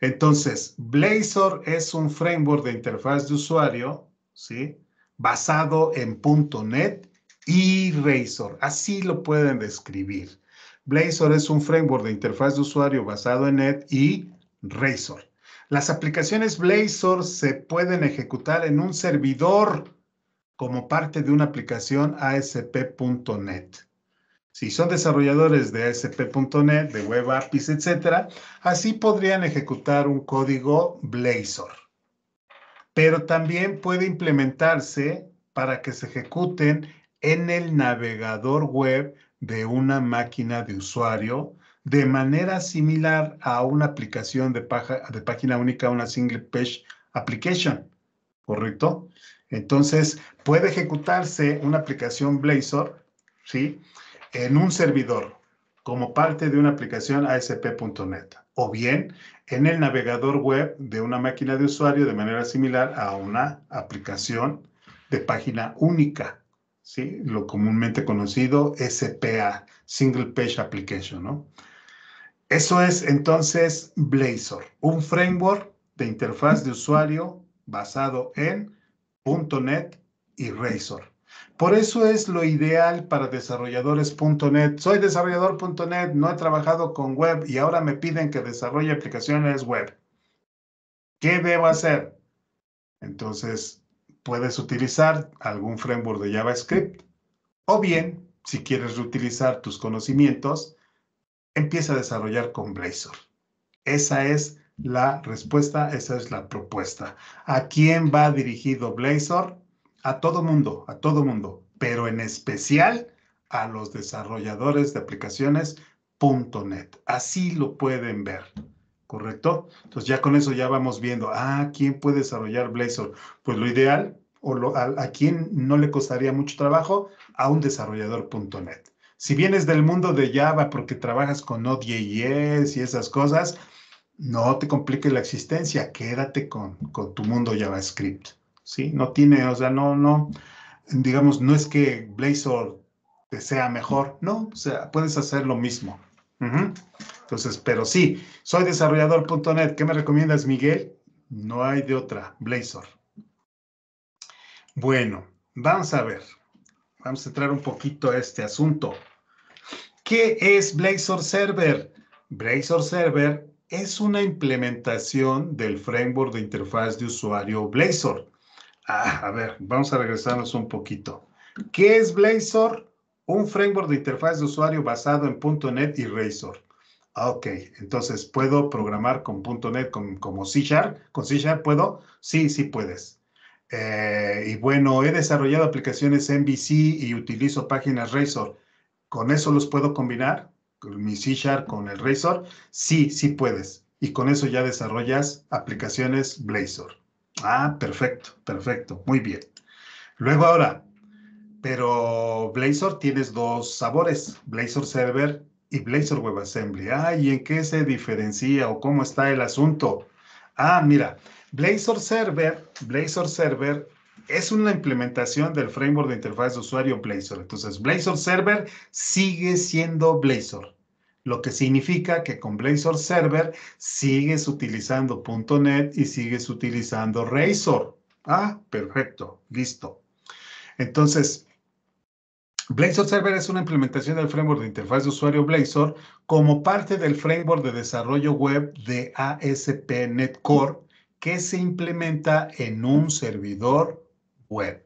Entonces, Blazor es un framework de interfaz de usuario, ¿sí? Basado en .NET y Razor. Así lo pueden describir. Blazor es un framework de interfaz de usuario basado en Net y Razor. Las aplicaciones Blazor se pueden ejecutar en un servidor como parte de una aplicación ASP.NET. Si son desarrolladores de ASP.NET, de Web APIs, etc., así podrían ejecutar un código Blazor. Pero también puede implementarse para que se ejecuten en el navegador web de una máquina de usuario de manera similar a una aplicación de, de página única, una single page application, ¿correcto? Entonces, puede ejecutarse una aplicación Blazor, ¿sí? En un servidor, como parte de una aplicación ASP.NET, o bien en el navegador web de una máquina de usuario de manera similar a una aplicación de página única, ¿sí? lo comúnmente conocido SPA, Single Page Application. ¿no? Eso es entonces Blazor, un framework de interfaz de usuario basado en .NET y Razor. Por eso es lo ideal para desarrolladores .NET. Soy desarrollador .NET, no he trabajado con web y ahora me piden que desarrolle aplicaciones web. ¿Qué debo hacer? Entonces, puedes utilizar algún framework de JavaScript o bien, si quieres reutilizar tus conocimientos, empieza a desarrollar con Blazor. Esa es la respuesta, esa es la propuesta. ¿A quién va dirigido Blazor? A todo mundo, a todo mundo, pero en especial a los desarrolladores de aplicaciones .NET. Así lo pueden ver. ¿correcto? Entonces ya con eso ya vamos viendo, ah, ¿quién puede desarrollar Blazor? Pues lo ideal, o a, quién no le costaría mucho trabajo, a un desarrollador.net. Si vienes del mundo de Java porque trabajas con Node.js y esas cosas, no te complique la existencia, quédate con, tu mundo JavaScript, ¿sí? No tiene, o sea, no, no, digamos, no es que Blazor te sea mejor, no, o sea, puedes hacer lo mismo. Entonces, pero sí, soy desarrollador.net. ¿Qué me recomiendas, Miguel? No hay de otra, Blazor. Bueno, vamos a ver. Vamos a entrar un poquito a este asunto. ¿Qué es Blazor Server? Blazor Server es una implementación del framework de interfaz de usuario Blazor. Ah, a ver, vamos a regresarnos un poquito. ¿Qué es Blazor? Un framework de interfaz de usuario basado en .NET y Razor. Ah, ok, entonces puedo programar con .NET como C Sharp. ¿Con C Sharp puedo? Sí, sí puedes. Eh, y bueno, he desarrollado aplicaciones MVC y utilizo páginas Razor. ¿Con eso los puedo combinar? ¿Mi C Sharp con el Razor? Sí, sí puedes. Y con eso ya desarrollas aplicaciones Blazor. Ah, perfecto, perfecto. Muy bien. Luego ahora, pero Blazor tienes dos sabores, Blazor Server y Blazor WebAssembly. Ah, ¿y en qué se diferencia o cómo está el asunto? Ah, mira, Blazor Server, Blazor Server es una implementación del framework de interfaz de usuario Blazor. Entonces, Blazor Server sigue siendo Blazor, lo que significa que con Blazor Server sigues utilizando .NET y sigues utilizando Razor. Ah, perfecto, listo. Entonces, Blazor Server es una implementación del framework de interfaz de usuario Blazor como parte del framework de desarrollo web de ASP.NET Core que se implementa en un servidor web.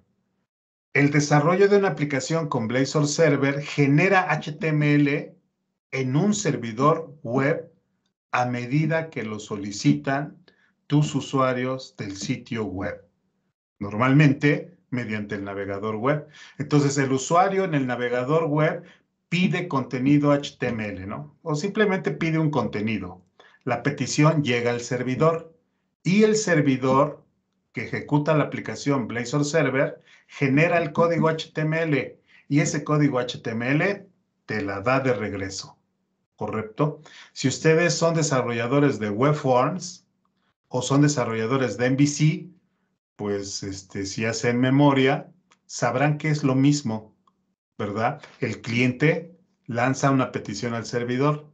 El desarrollo de una aplicación con Blazor Server genera HTML en un servidor web a medida que lo solicitan tus usuarios del sitio web. Normalmente, mediante el navegador web. Entonces, el usuario en el navegador web pide contenido HTML, ¿no? O simplemente pide un contenido. La petición llega al servidor y el servidor que ejecuta la aplicación Blazor Server genera el código HTML y ese código HTML te la da de regreso, ¿correcto? Si ustedes son desarrolladores de web forms o son desarrolladores de MVC, pues este, si hacen memoria, sabrán que es lo mismo, ¿verdad? El cliente lanza una petición al servidor,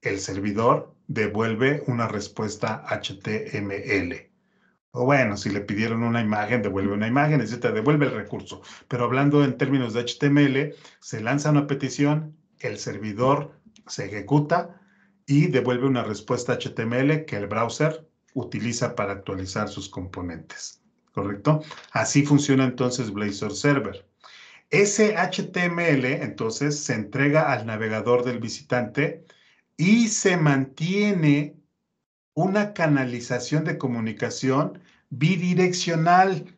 el servidor devuelve una respuesta HTML. O bueno, si le pidieron una imagen, devuelve una imagen, etcétera, devuelve el recurso. Pero hablando en términos de HTML, se lanza una petición, el servidor se ejecuta y devuelve una respuesta HTML que el browser utiliza para actualizar sus componentes. ¿correcto? Así funciona entonces Blazor Server. Ese HTML entonces se entrega al navegador del visitante y se mantiene una canalización de comunicación bidireccional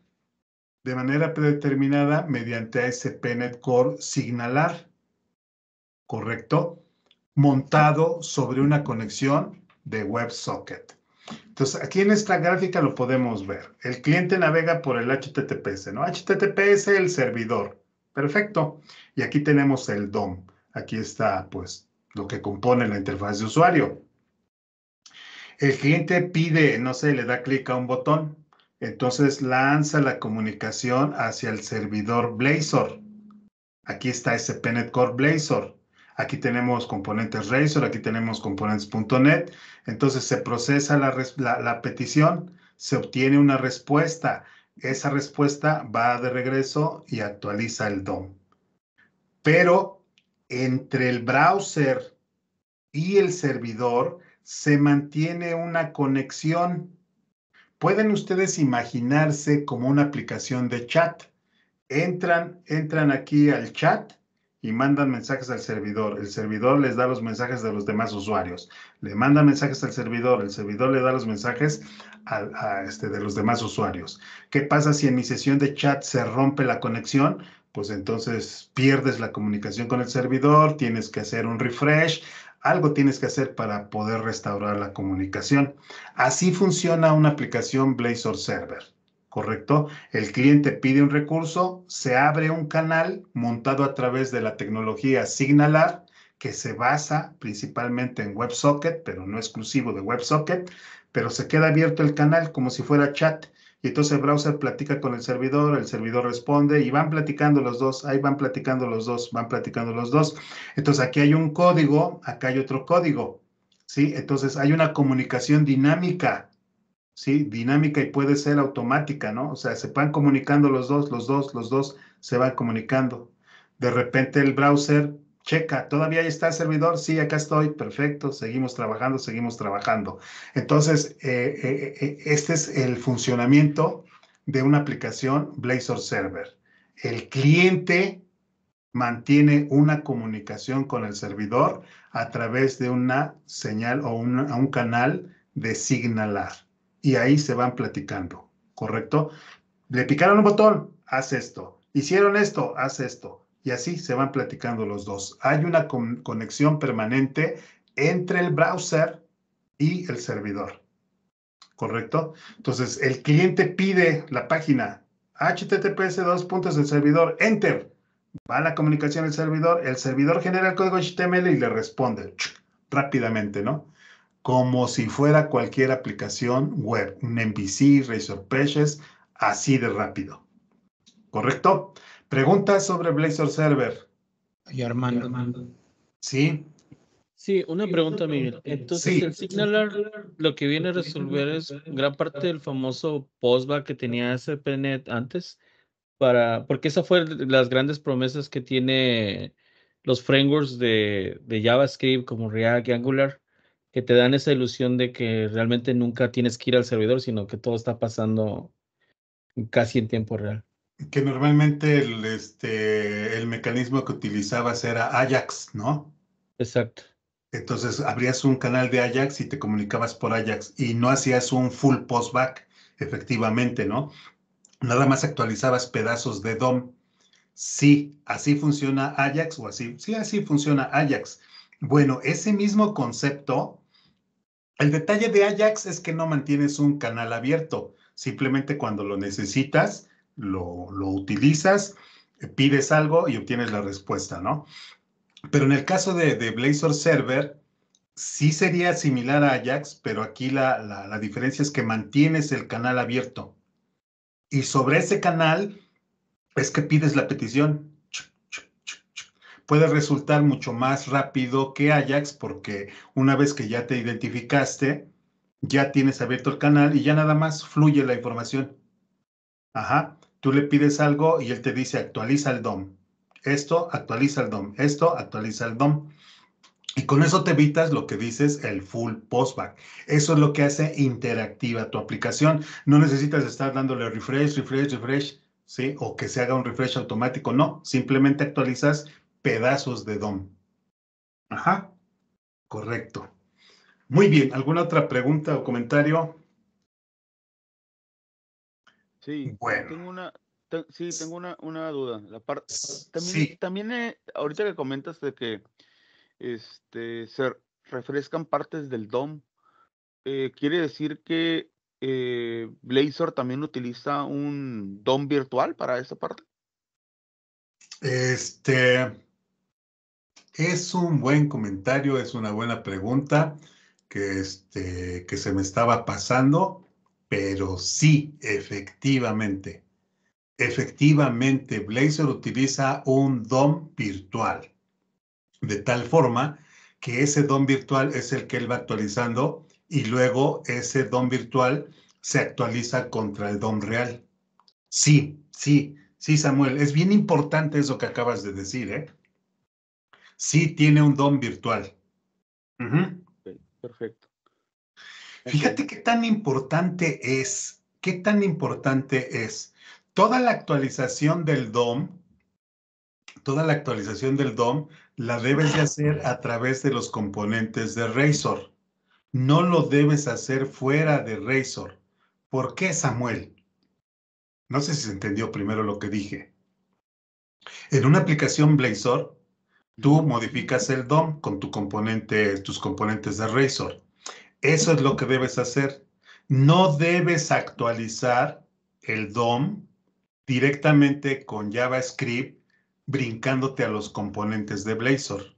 de manera predeterminada mediante ASP.NET Core signalar, ¿correcto? Montado sobre una conexión de WebSocket. Entonces, aquí en esta gráfica lo podemos ver. El cliente navega por el HTTPS, ¿no? HTTPS, el servidor. Perfecto. Y aquí tenemos el DOM. Aquí está, pues, lo que compone la interfaz de usuario. El cliente pide, no sé, le da clic a un botón. Entonces lanza la comunicación hacia el servidor Blazor. Aquí está ese Core Blazor. Aquí tenemos componentes Razor, aquí tenemos componentes.net. Entonces se procesa la, petición, se obtiene una respuesta. Esa respuesta va de regreso y actualiza el DOM. Pero entre el browser y el servidor se mantiene una conexión. Pueden ustedes imaginarse como una aplicación de chat. Entran, entran aquí al chat y mandan mensajes al servidor. El servidor les da los mensajes de los demás usuarios. Le mandan mensajes al servidor. El servidor le da los mensajes este, de los demás usuarios. ¿Qué pasa si en mi sesión de chat se rompe la conexión? Pues entonces pierdes la comunicación con el servidor, tienes que hacer un refresh, algo tienes que hacer para poder restaurar la comunicación. Así funciona una aplicación Blazor Server. ¿correcto? El cliente pide un recurso, se abre un canal montado a través de la tecnología Signalar, que se basa principalmente en WebSocket, pero no exclusivo de WebSocket, pero se queda abierto el canal como si fuera chat. Y entonces el browser platica con el servidor, el servidor responde y van platicando los dos, ahí van platicando los dos, van platicando los dos. Entonces aquí hay un código, acá hay otro código, ¿sí? Entonces hay una comunicación dinámica ¿sí? Dinámica y puede ser automática, ¿no? O sea, se van comunicando los dos, los dos, los dos se van comunicando. De repente el browser checa, ¿todavía está el servidor? Sí, acá estoy, perfecto, seguimos trabajando, seguimos trabajando. Entonces, eh, eh, eh, este es el funcionamiento de una aplicación Blazor Server. El cliente mantiene una comunicación con el servidor a través de una señal o un canal de signalar y ahí se van platicando, ¿correcto? Le picaron un botón, haz esto. Hicieron esto, haz esto. Y así se van platicando los dos. Hay una conexión permanente entre el browser y el servidor. ¿Correcto? Entonces, el cliente pide la página https dos puntos del servidor, enter. Va la comunicación al servidor, el servidor genera el código HTML y le responde rápidamente, ¿no? como si fuera cualquier aplicación web, un MVC, Razor Pages, así de rápido. ¿Correcto? Pregunta sobre Blazor Server. Y Armando. Sí. Sí, una pregunta, Miguel. Entonces, el Signaler lo que viene a resolver es gran parte del famoso postback que tenía SPNet antes, para, porque esa fue las grandes promesas que tiene los frameworks de, de JavaScript como React y Angular, que te dan esa ilusión de que realmente nunca tienes que ir al servidor, sino que todo está pasando casi en tiempo real. Que normalmente el, este, el mecanismo que utilizabas era Ajax, ¿no? Exacto. Entonces abrías un canal de Ajax y te comunicabas por Ajax y no hacías un full postback, efectivamente, ¿no? Nada más actualizabas pedazos de DOM. Sí, así funciona Ajax o así. Sí, así funciona Ajax. Bueno, ese mismo concepto el detalle de Ajax es que no mantienes un canal abierto. Simplemente cuando lo necesitas, lo, utilizas, eh, pides algo y obtienes la respuesta, ¿no? Pero en el caso de, Blazor Server, sí sería similar a Ajax, pero aquí la, la diferencia es que mantienes el canal abierto. Y sobre ese canal es que pides la petición puede resultar mucho más rápido que Ajax porque una vez que ya te identificaste, ya tienes abierto el canal y ya nada más fluye la información. Ajá, tú le pides algo y él te dice actualiza el DOM. Esto actualiza el DOM, esto actualiza el DOM. Y con eso te evitas lo que dices, el full postback. Eso es lo que hace interactiva tu aplicación. No necesitas estar dándole refresh, refresh, refresh, ¿sí? O que se haga un refresh automático. No, simplemente actualizas pedazos de DOM. Ajá, correcto. Muy bien, ¿alguna otra pregunta o comentario? Sí, bueno. tengo una, sí, tengo una, duda. La también, eh, ahorita que comentas de que este, se refrescan partes del DOM, eh, quiere decir que eh, Blazor también utiliza un DOM virtual para esa parte. Este, es un buen comentario, es una buena pregunta que, este, que se me estaba pasando, pero sí, efectivamente. Efectivamente, Blazor utiliza un DOM virtual, de tal forma que ese DOM virtual es el que él va actualizando y luego ese DOM virtual se actualiza contra el DOM real. Sí, sí, sí, Samuel, es bien importante eso que acabas de decir, ¿eh? sí tiene un DOM virtual. perfecto. Fíjate qué tan importante es, qué tan importante es. Toda la actualización del DOM, toda la actualización del DOM la debes de hacer a través de los componentes de Razor. No lo debes hacer fuera de Razor. ¿Por qué, Samuel? No sé si se entendió primero lo que dije. En una aplicación Blazor, tú modificas el DOM con tu componente, tus componentes de Razor. Eso es lo que debes hacer. No debes actualizar el DOM directamente con JavaScript brincándote a los componentes de Blazor.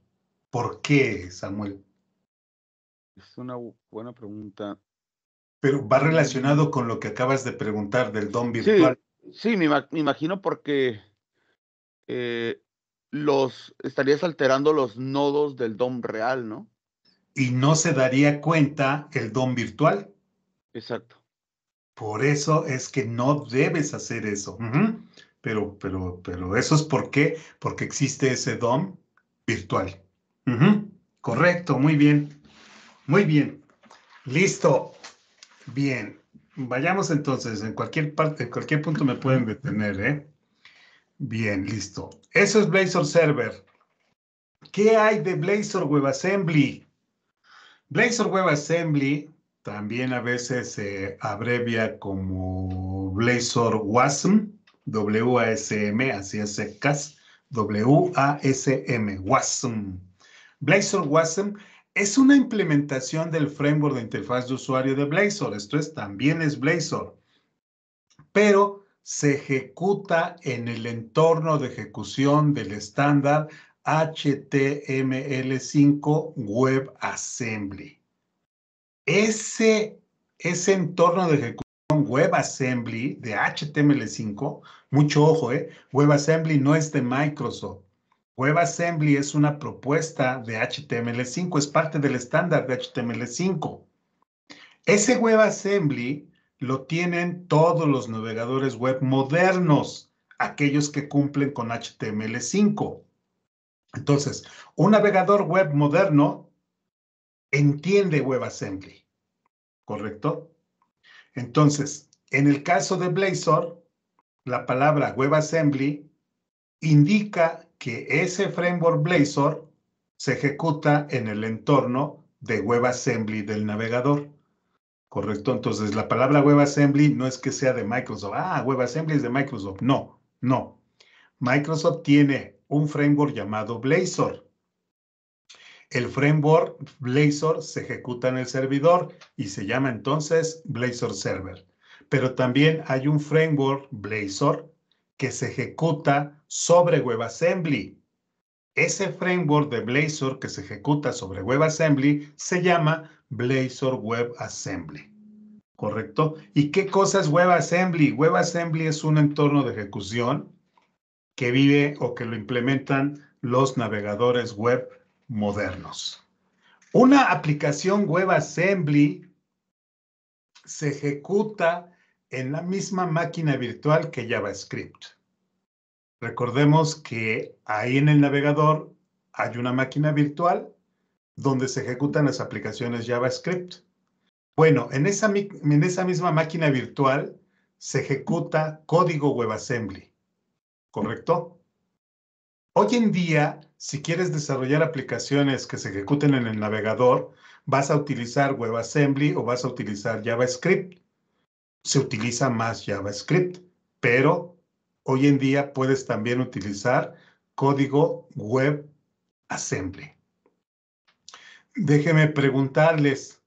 ¿Por qué, Samuel? Es una buena pregunta. Pero va mm. relacionado con lo que acabas de preguntar del DOM virtual. Sí, me, imagino porque eh, los estarías alterando los nodos del DOM real, ¿no? Y no se daría cuenta el DOM virtual. Exacto. Por eso es que no debes hacer eso. Pero, pero, pero eso es por qué, porque existe ese DOM virtual. Correcto, muy bien. Muy bien. Listo. Bien. Vayamos entonces. En cualquier parte, en cualquier punto me pueden detener, ¿eh? Bien, listo. Eso es Blazor Server. ¿Qué hay de Blazor WebAssembly? Blazor WebAssembly también a veces se abrevia como Blazor WASM, W-A-S-M, así es CAS, W-A-S-M, WASM. Blazor WASM es una implementación del framework de interfaz de usuario de Blazor. Esto es, también es Blazor. Pero se ejecuta en el entorno de ejecución del estándar HTML5 WebAssembly. Ese, ese entorno de ejecución WebAssembly de HTML5, mucho ojo, eh, WebAssembly no es de Microsoft. WebAssembly es una propuesta de HTML5, es parte del estándar de HTML5. Ese WebAssembly lo tienen todos los navegadores web modernos, aquellos que cumplen con HTML5. Entonces, un navegador web moderno entiende WebAssembly, ¿correcto? Entonces, en el caso de Blazor, la palabra WebAssembly indica que ese framework Blazor se ejecuta en el entorno de WebAssembly del navegador. Correcto, entonces la palabra WebAssembly no es que sea de Microsoft. Ah, WebAssembly es de Microsoft. No, no. Microsoft tiene un framework llamado Blazor. El framework Blazor se ejecuta en el servidor y se llama entonces Blazor Server. Pero también hay un framework Blazor que se ejecuta sobre WebAssembly. Ese framework de Blazor que se ejecuta sobre WebAssembly se llama Blazor WebAssembly, ¿Correcto? ¿Y qué cosa es WebAssembly? WebAssembly es un entorno de ejecución que vive o que lo implementan los navegadores web modernos. Una aplicación WebAssembly se ejecuta en la misma máquina virtual que JavaScript. Recordemos que ahí en el navegador hay una máquina virtual donde se ejecutan las aplicaciones JavaScript. Bueno, en esa, en esa misma máquina virtual se ejecuta código WebAssembly, ¿correcto? Hoy en día, si quieres desarrollar aplicaciones que se ejecuten en el navegador, vas a utilizar WebAssembly o vas a utilizar JavaScript. Se utiliza más JavaScript, pero hoy en día puedes también utilizar código WebAssembly. Déjenme preguntarles,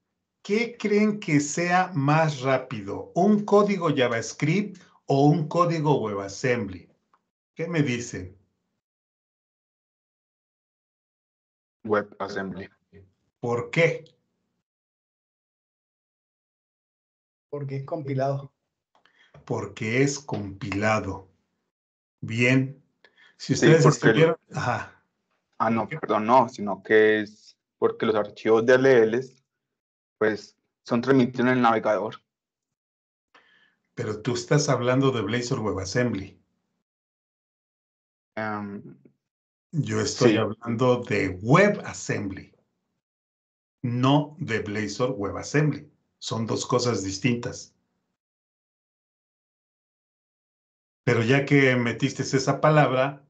¿qué creen que sea más rápido? ¿Un código JavaScript o un código WebAssembly? ¿Qué me dicen? WebAssembly. ¿Por qué? Porque es compilado. Porque es compilado. Bien. Si ustedes sí, Ah, no, perdón, no, sino que es porque los archivos de pues, son transmitidos en el navegador. Pero tú estás hablando de Blazor WebAssembly. Em, Yo estoy hablando de WebAssembly, no de Blazor WebAssembly. Son dos cosas distintas. Pero ya que metiste esa palabra,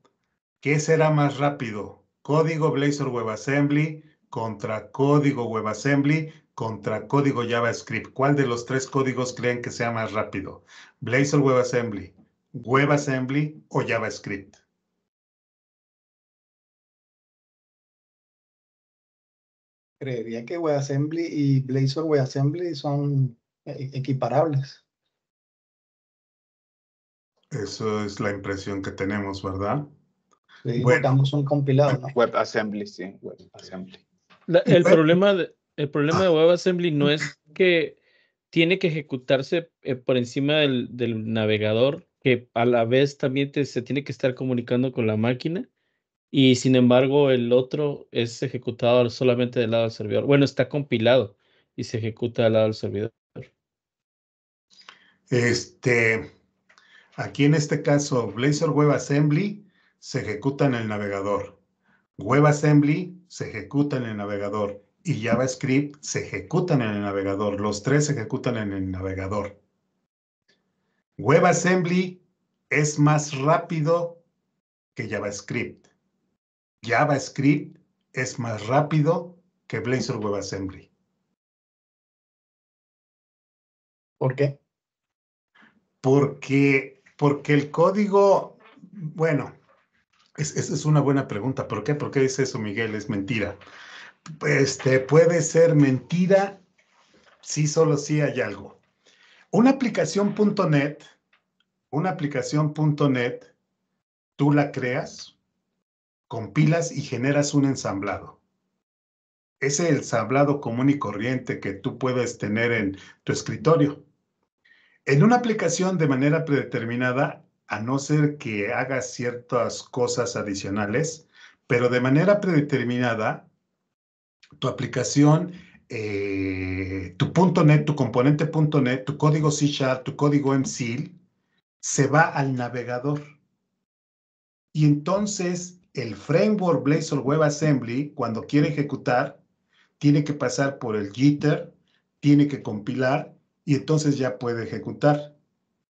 ¿qué será más rápido? ¿Código Blazor WebAssembly contra código WebAssembly, contra código JavaScript. ¿Cuál de los tres códigos creen que sea más rápido? Blazor WebAssembly, WebAssembly o JavaScript. Creería que WebAssembly y Blazor WebAssembly son eh, equiparables. Eso es la impresión que tenemos, ¿verdad? Sí, bueno, son compilados, WebAssembly, sí, WebAssembly el, problema de, el problema de WebAssembly no es que tiene que ejecutarse eh, por encima del, navegador, que a la vez también se tiene que estar comunicando con la máquina y sin embargo el otro es ejecutado solamente del lado del servidor. Bueno, está compilado y se ejecuta del lado del servidor. Este, aquí en este caso, Blazor WebAssembly se ejecuta en el navegador. WebAssembly se ejecuta en el navegador y JavaScript se ejecutan en el navegador. Los tres se ejecutan en el navegador. WebAssembly es más rápido que JavaScript. JavaScript es más rápido que Blazor WebAssembly. ¿Por qué? Porque, porque el código, bueno, es, es, una buena pregunta. ¿Por qué? ¿Por qué dice eso, Miguel? Es mentira. Este, puede ser mentira si solo si hay algo. Una aplicación.net, una aplicación.net, tú la creas, compilas y generas un ensamblado ese ensamblado común y corriente que tú puedes tener en tu escritorio. En una aplicación de manera predeterminada, a no ser que haga ciertas cosas adicionales, pero de manera predeterminada, tu aplicación, eh, tu punto .NET, tu componente .NET, tu código C Sharp, tu código MSIL, se va al navegador. Y entonces el framework Blazor WebAssembly, cuando quiere ejecutar, tiene que pasar por el jitter, tiene que compilar y entonces ya puede ejecutar.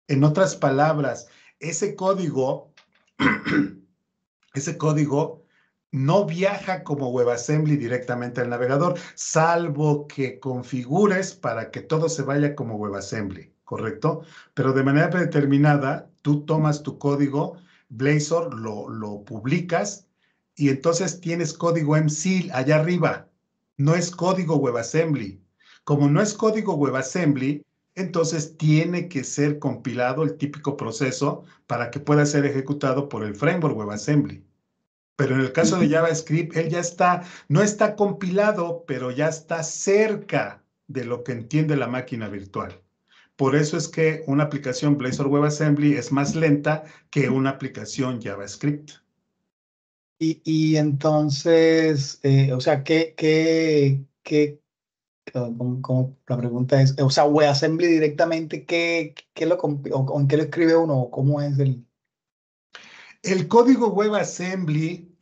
En otras palabras, ese código, ese código no viaja como WebAssembly directamente al navegador, salvo que configures para que todo se vaya como WebAssembly, ¿correcto? Pero de manera predeterminada, tú tomas tu código, Blazor, lo, publicas y entonces tienes código MSIL allá arriba. No es código WebAssembly. Como no es código WebAssembly, entonces tiene que ser compilado el típico proceso para que pueda ser ejecutado por el framework WebAssembly. Pero en el caso de JavaScript, él ya está, no está compilado, pero ya está cerca de lo que entiende la máquina virtual. Por eso es que una aplicación Blazor WebAssembly es más lenta que una aplicación JavaScript. Y, entonces, eh, o sea, ¿qué, qué, qué la pregunta es, o sea, WebAssembly directamente, ¿qué, qué lo, qué lo escribe uno? ¿Cómo es el...? El código WebAssembly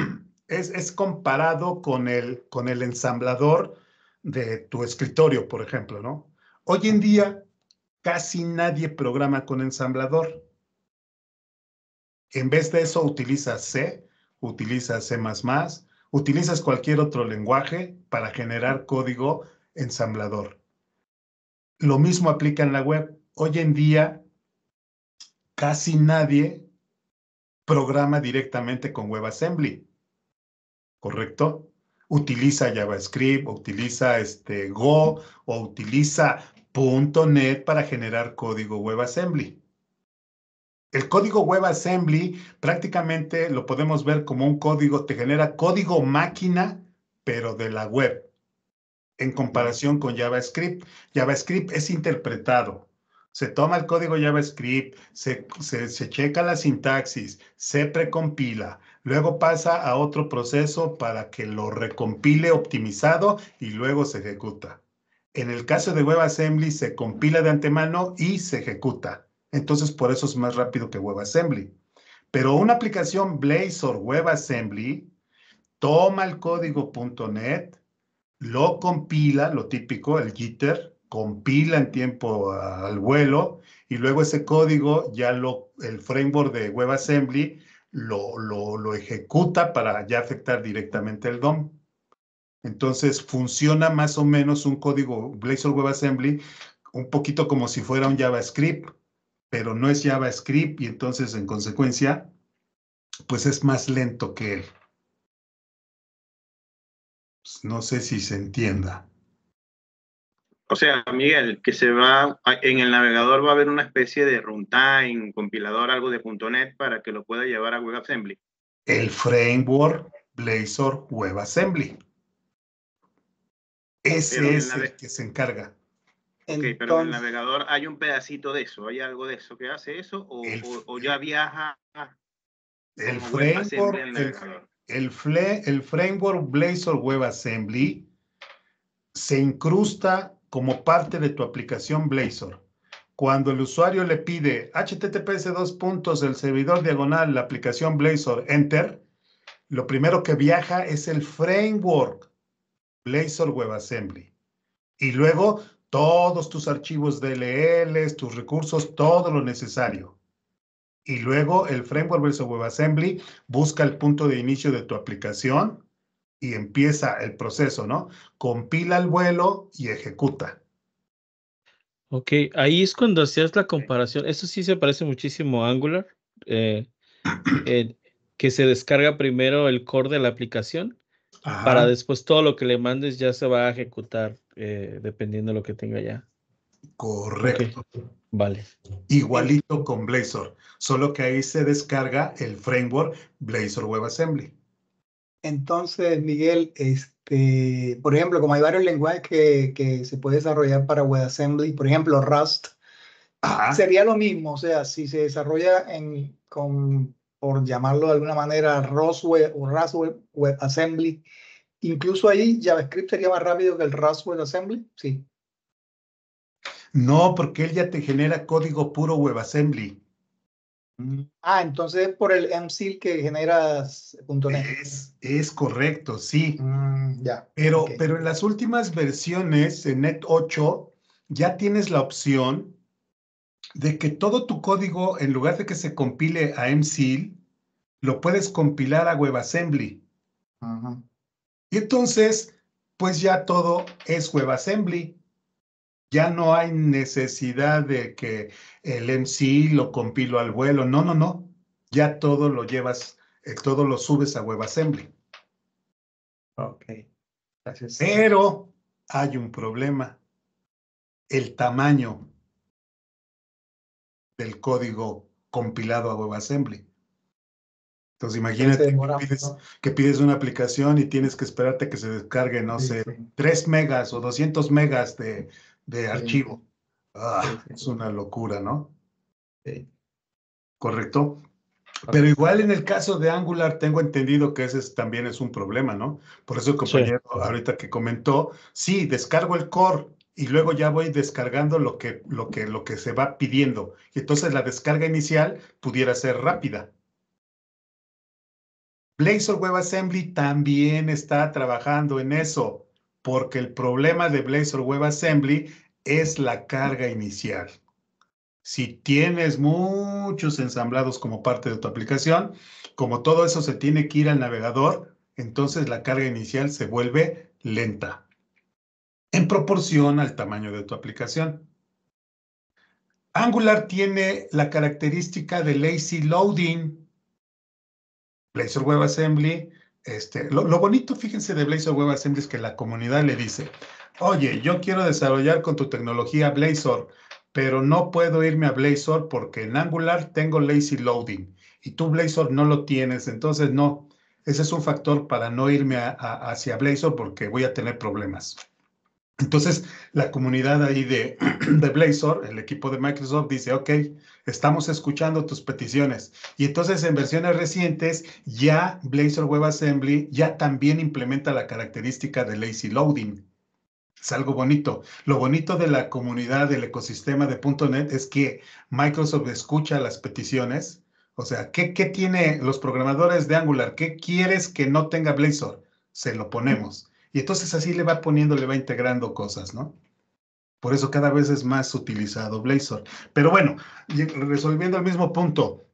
es, es comparado con el, con el ensamblador de tu escritorio, por ejemplo, ¿no? Hoy en día casi nadie programa con ensamblador. En vez de eso utiliza C, utiliza C++, utilizas cualquier otro lenguaje para generar código ensamblador. Lo mismo aplica en la web. Hoy en día, casi nadie programa directamente con WebAssembly, ¿correcto? Utiliza JavaScript, utiliza este Go o utiliza .NET para generar código WebAssembly. El código WebAssembly prácticamente lo podemos ver como un código, te genera código máquina, pero de la web, en comparación con JavaScript. JavaScript es interpretado. Se toma el código JavaScript, se, checa la sintaxis, se precompila, luego pasa a otro proceso para que lo recompile optimizado y luego se ejecuta. En el caso de WebAssembly se compila de antemano y se ejecuta. Entonces, por eso es más rápido que WebAssembly. Pero una aplicación Blazor WebAssembly toma el código .NET, lo compila, lo típico, el jitter, compila en tiempo al vuelo y luego ese código ya lo, el framework de WebAssembly lo, lo ejecuta para ya afectar directamente el DOM. Entonces funciona más o menos un código Blazor WebAssembly un poquito como si fuera un JavaScript pero no es JavaScript y entonces en consecuencia, pues es más lento que él. Pues no sé si se entienda. O sea, Miguel, que se va, en el navegador va a haber una especie de runtime, compilador, algo de .NET para que lo pueda llevar a WebAssembly. El framework Blazor WebAssembly. Ese es el que se encarga. Entonces, ok, pero en el navegador hay un pedacito de eso, hay algo de eso que hace eso o, ya viaja. El framework, el, el, framework Blazor WebAssembly se incrusta como parte de tu aplicación Blazor. Cuando el usuario le pide https dos puntos el servidor diagonal la aplicación Blazor Enter, lo primero que viaja es el framework Blazor WebAssembly. Y luego todos tus archivos DLLs, tus recursos, todo lo necesario. Y luego el framework versus WebAssembly busca el punto de inicio de tu aplicación y empieza el proceso, ¿no? Compila el vuelo y ejecuta. Ok, ahí es cuando hacías la comparación. Eso sí se parece muchísimo a Angular, eh, eh, que se descarga primero el core de la aplicación para después todo lo que le mandes ya se va a ejecutar eh, dependiendo de lo que tenga ya. Correcto. Vale. Igualito con Blazor, solo que ahí se descarga el framework Blazor WebAssembly. Entonces, Miguel, este, por ejemplo, como hay varios lenguajes que, se puede desarrollar para WebAssembly, por ejemplo, Rust, sería lo mismo, o sea, si se desarrolla en, con, por llamarlo de alguna manera, Rust Web, o Rust WebAssembly, Assembly, Incluso ahí JavaScript sería más rápido que el RAS WebAssembly? sí. No, porque él ya te genera código puro WebAssembly. Mm. Ah, entonces es por el MSIL que generas .NET. Es, correcto, sí. Mm, ya. Pero, pero en las últimas versiones, en Net 8, ya tienes la opción de que todo tu código, en lugar de que se compile a MSIL, lo puedes compilar a WebAssembly. Ajá entonces, pues ya todo es WebAssembly. Ya no hay necesidad de que el MC lo compilo al vuelo. No, no, no. Ya todo lo llevas, eh, todo lo subes a WebAssembly. Ok. Gracias. Pero hay un problema. El tamaño del código compilado a WebAssembly. Entonces imagínate que, pides, una aplicación y tienes que esperarte que se descargue, no sé, 3 megas o 200 megas de, archivo. Ah, es una locura, ¿no? Sí. Correcto. Pero igual en el caso de Angular tengo entendido que ese también es un problema, ¿no? Por eso compañero ahorita que comentó, sí, descargo el core y luego ya voy descargando lo que, lo, que, lo que se va pidiendo. Y entonces la descarga inicial pudiera ser rápida, Blazor WebAssembly también está trabajando en eso, porque el problema de Blazor WebAssembly es la carga inicial. Si tienes muchos ensamblados como parte de tu aplicación, como todo eso se tiene que ir al navegador, entonces la carga inicial se vuelve lenta en proporción al tamaño de tu aplicación. Angular tiene la característica de lazy loading, Blazor WebAssembly. Este, lo, bonito, fíjense, de Blazor WebAssembly es que la comunidad le dice, oye, yo quiero desarrollar con tu tecnología Blazor, pero no puedo irme a Blazor porque en Angular tengo lazy loading y tú Blazor no lo tienes, entonces no. Ese es un factor para no irme hacia Blazor porque voy a tener problemas. Entonces, la comunidad ahí de, Blazor, el equipo de Microsoft, dice, ok, estamos escuchando tus peticiones. Y entonces, en versiones recientes, ya Blazor WebAssembly ya también implementa la característica de lazy loading. Es algo bonito. Lo bonito de la comunidad, del ecosistema de .NET es que Microsoft escucha las peticiones. O sea, ¿qué, qué tiene los programadores de Angular? ¿Qué quieres que no tenga Blazor? Se lo ponemos. Y entonces así le va poniendo, le va integrando cosas, ¿no? Por eso cada vez es más utilizado Blazor. Pero bueno, resolviendo el mismo punto,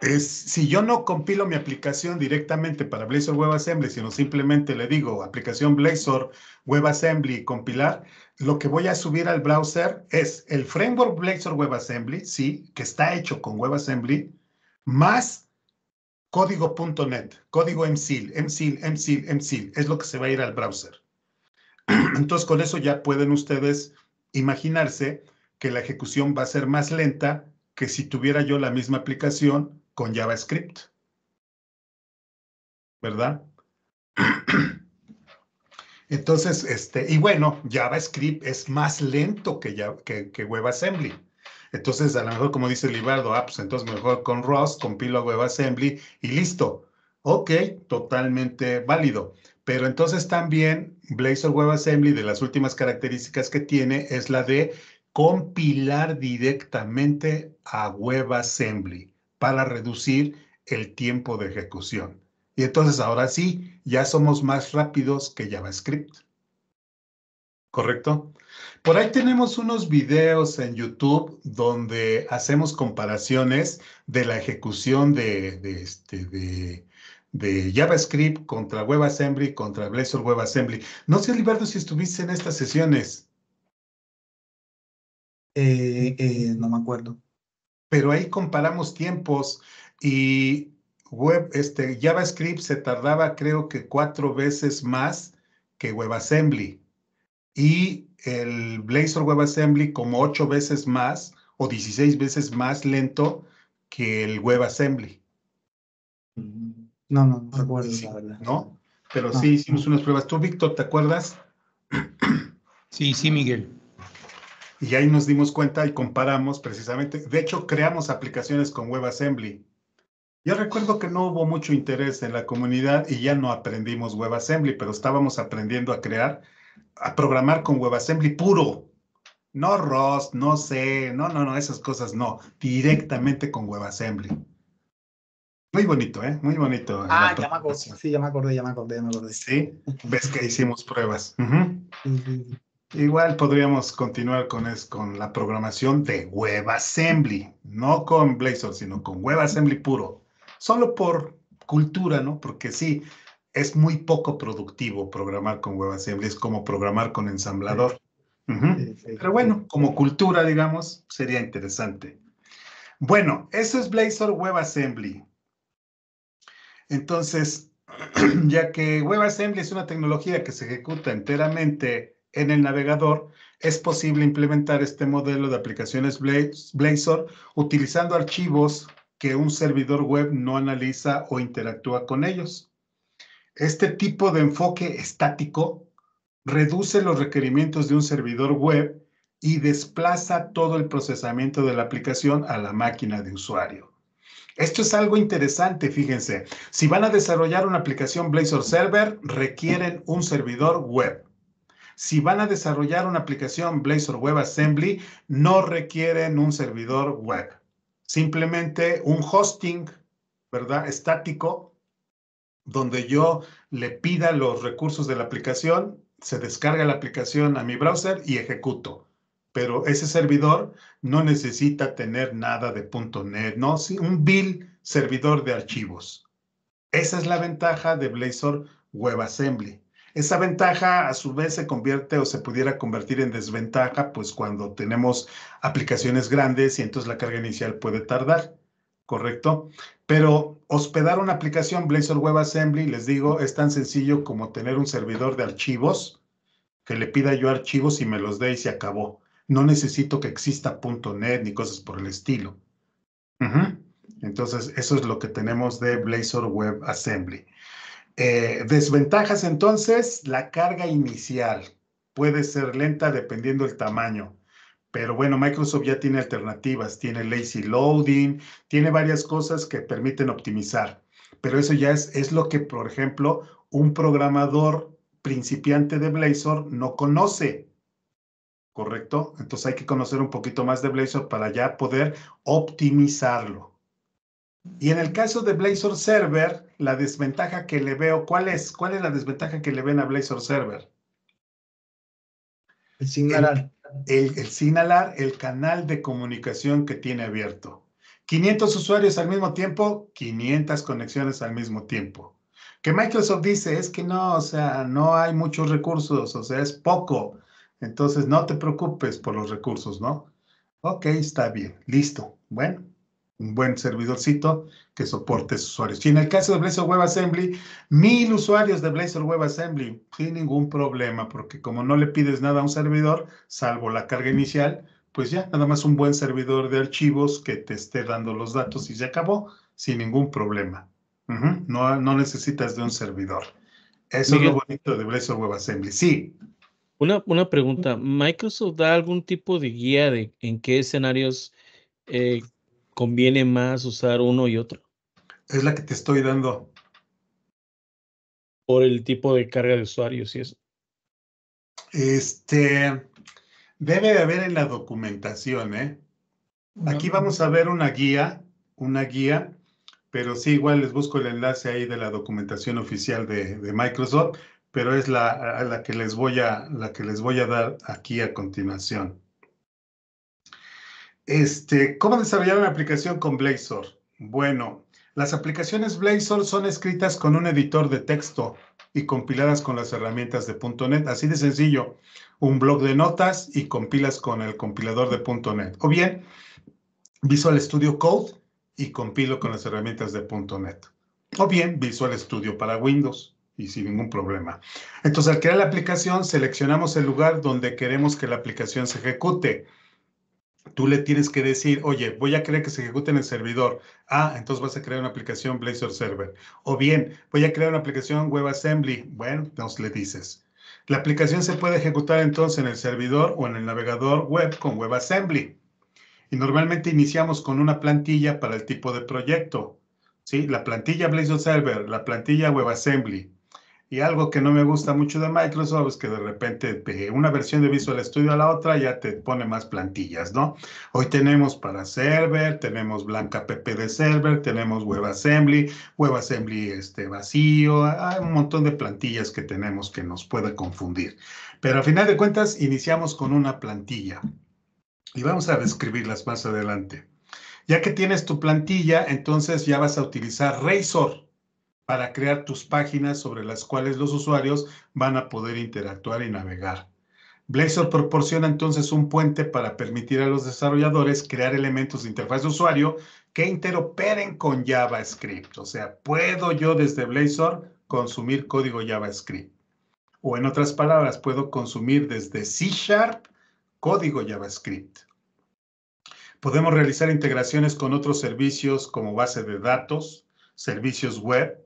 es, si yo no compilo mi aplicación directamente para Blazor WebAssembly, sino simplemente le digo aplicación Blazor WebAssembly compilar, lo que voy a subir al browser es el framework Blazor WebAssembly, sí, que está hecho con WebAssembly, más código.net, código MCIL, MCIL, MCIL, MSIL, es lo que se va a ir al browser. Entonces, con eso ya pueden ustedes imaginarse que la ejecución va a ser más lenta que si tuviera yo la misma aplicación con JavaScript. ¿Verdad? Entonces, este, y bueno, JavaScript es más lento que, que, que WebAssembly. Entonces, a lo mejor, como dice Libardo, ah, pues entonces mejor con Rust, compilo WebAssembly y listo. Ok, totalmente válido. Pero entonces también Blazor WebAssembly, de las últimas características que tiene, es la de compilar directamente a WebAssembly para reducir el tiempo de ejecución. Y entonces ahora sí, ya somos más rápidos que JavaScript. ¿Correcto? Por ahí tenemos unos videos en YouTube donde hacemos comparaciones de la ejecución de, este, JavaScript contra WebAssembly, contra Blazor WebAssembly. No sé, Liberto, si estuviste en estas sesiones. Eh, eh, no me acuerdo. Pero ahí comparamos tiempos y este, JavaScript se tardaba creo que cuatro veces más que WebAssembly. Y el Blazor WebAssembly como ocho veces más o 16 veces más lento que el WebAssembly. No, no, no recuerdo verdad. ¿No? Pero sí hicimos unas pruebas. Tú, Víctor, ¿te acuerdas? Sí, sí, Miguel. Y ahí nos dimos cuenta y comparamos precisamente. De hecho, creamos aplicaciones con WebAssembly. Yo recuerdo que no hubo mucho interés en la comunidad y ya no aprendimos WebAssembly, pero estábamos aprendiendo a crear a programar con WebAssembly puro. No Rust, no C, no, no, no, esas cosas no. Directamente con WebAssembly. Muy bonito, ¿eh? Muy bonito. Ah, ya me acordé, ya me acordé, ya me acordé, me Sí, ves que hicimos pruebas. Igual podríamos continuar con, es, con la programación de WebAssembly, no con Blazor, sino con WebAssembly puro. Solo por cultura, ¿no? Porque sí, es muy poco productivo programar con WebAssembly, es como programar con ensamblador. Pero bueno, como cultura, digamos, sería interesante. Bueno, eso es Blazor WebAssembly. Entonces, ya que WebAssembly es una tecnología que se ejecuta enteramente en el navegador, es posible implementar este modelo de aplicaciones Blazor utilizando archivos que un servidor web no analiza o interactúa con ellos. Este tipo de enfoque estático reduce los requerimientos de un servidor web y desplaza todo el procesamiento de la aplicación a la máquina de usuario. Esto es algo interesante, fíjense. Si van a desarrollar una aplicación Blazor Server, requieren un servidor web. Si van a desarrollar una aplicación Blazor WebAssembly, no requieren un servidor web. Simplemente un hosting, ¿verdad? Estático donde yo le pida los recursos de la aplicación, se descarga la aplicación a mi browser y ejecuto. Pero ese servidor no necesita tener nada de .NET, ¿no? Sí, un bill servidor de archivos. Esa es la ventaja de Blazor WebAssembly. Esa ventaja a su vez se convierte o se pudiera convertir en desventaja, pues cuando tenemos aplicaciones grandes y entonces la carga inicial puede tardar, ¿correcto? Pero Hospedar una aplicación Blazor Web Assembly, les digo, es tan sencillo como tener un servidor de archivos que le pida yo archivos y me los dé y se acabó. No necesito que exista .NET ni cosas por el estilo. Entonces, eso es lo que tenemos de Blazor Web Assembly. Eh, desventajas, entonces, la carga inicial puede ser lenta dependiendo del tamaño. Pero bueno, Microsoft ya tiene alternativas, tiene lazy loading, tiene varias cosas que permiten optimizar. Pero eso ya es, es lo que, por ejemplo, un programador principiante de Blazor no conoce. ¿Correcto? Entonces hay que conocer un poquito más de Blazor para ya poder optimizarlo. Y en el caso de Blazor Server, la desventaja que le veo, ¿cuál es? ¿Cuál es la desventaja que le ven a Blazor Server? El el, el señalar el canal de comunicación que tiene abierto. 500 usuarios al mismo tiempo, 500 conexiones al mismo tiempo. Que Microsoft dice es que no, o sea, no hay muchos recursos, o sea, es poco. Entonces, no te preocupes por los recursos, ¿no? Ok, está bien, listo. Bueno, un buen servidorcito que soporte sus usuarios. Y en el caso de Blazor WebAssembly, mil usuarios de Blazor WebAssembly sin ningún problema, porque como no le pides nada a un servidor, salvo la carga inicial, pues ya, nada más un buen servidor de archivos que te esté dando los datos y se acabó sin ningún problema. no, necesitas de un servidor. Eso es lo bonito de Blazor WebAssembly. Sí. Una, pregunta. ¿Microsoft da algún tipo de guía de en qué escenarios eh, conviene más usar uno y otro? Es la que te estoy dando. Por el tipo de carga de usuarios y eso. Este debe de haber en la documentación, ¿eh? Aquí vamos a ver una guía, una guía, pero sí, igual les busco el enlace ahí de la documentación oficial de, de Microsoft, pero es la, la, que les voy a, la que les voy a dar aquí a continuación. Este, ¿Cómo desarrollar una aplicación con Blazor? Bueno, las aplicaciones Blazor son escritas con un editor de texto y compiladas con las herramientas de .NET. Así de sencillo, un blog de notas y compilas con el compilador de .NET. O bien, Visual Studio Code y compilo con las herramientas de .NET. O bien, Visual Studio para Windows y sin ningún problema. Entonces, al crear la aplicación, seleccionamos el lugar donde queremos que la aplicación se ejecute tú le tienes que decir, oye, voy a crear que se ejecute en el servidor. Ah, entonces vas a crear una aplicación Blazor Server. O bien, voy a crear una aplicación WebAssembly. Bueno, entonces le dices. La aplicación se puede ejecutar entonces en el servidor o en el navegador web con WebAssembly. Y normalmente iniciamos con una plantilla para el tipo de proyecto. ¿sí? La plantilla Blazor Server, la plantilla WebAssembly. Y algo que no me gusta mucho de Microsoft es que de repente de eh, una versión de Visual Studio a la otra ya te pone más plantillas, ¿no? Hoy tenemos para Server, tenemos Blanca PP de Server, tenemos WebAssembly, WebAssembly este, vacío, hay un montón de plantillas que tenemos que nos puede confundir. Pero al final de cuentas iniciamos con una plantilla y vamos a describirlas más adelante. Ya que tienes tu plantilla, entonces ya vas a utilizar Razor para crear tus páginas sobre las cuales los usuarios van a poder interactuar y navegar. Blazor proporciona entonces un puente para permitir a los desarrolladores crear elementos de interfaz de usuario que interoperen con JavaScript. O sea, puedo yo desde Blazor consumir código JavaScript. O en otras palabras, puedo consumir desde C Sharp código JavaScript. Podemos realizar integraciones con otros servicios como base de datos, servicios web,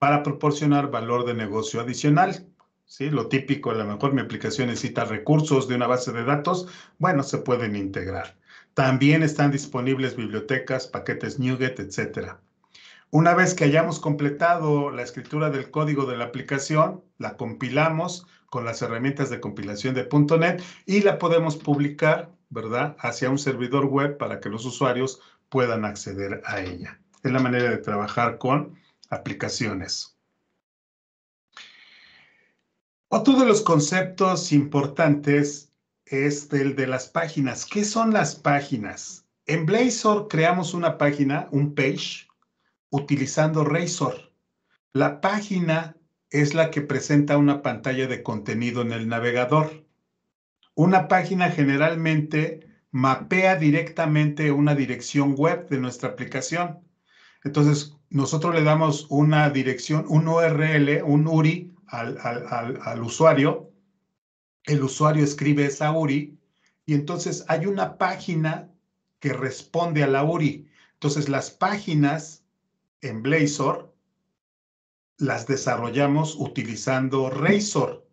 para proporcionar valor de negocio adicional. ¿Sí? Lo típico, a lo mejor mi aplicación necesita recursos de una base de datos, bueno, se pueden integrar. También están disponibles bibliotecas, paquetes NuGet, etc. Una vez que hayamos completado la escritura del código de la aplicación, la compilamos con las herramientas de compilación de .NET y la podemos publicar, ¿verdad?, hacia un servidor web para que los usuarios puedan acceder a ella. Es la manera de trabajar con aplicaciones. Otro de los conceptos importantes es el de las páginas. ¿Qué son las páginas? En Blazor creamos una página, un page, utilizando Razor. La página es la que presenta una pantalla de contenido en el navegador. Una página generalmente mapea directamente una dirección web de nuestra aplicación. Entonces, nosotros le damos una dirección, un URL, un URI al, usuario, el usuario escribe esa URI y entonces hay una página que responde a la URI. Entonces las páginas en Blazor las desarrollamos utilizando Razor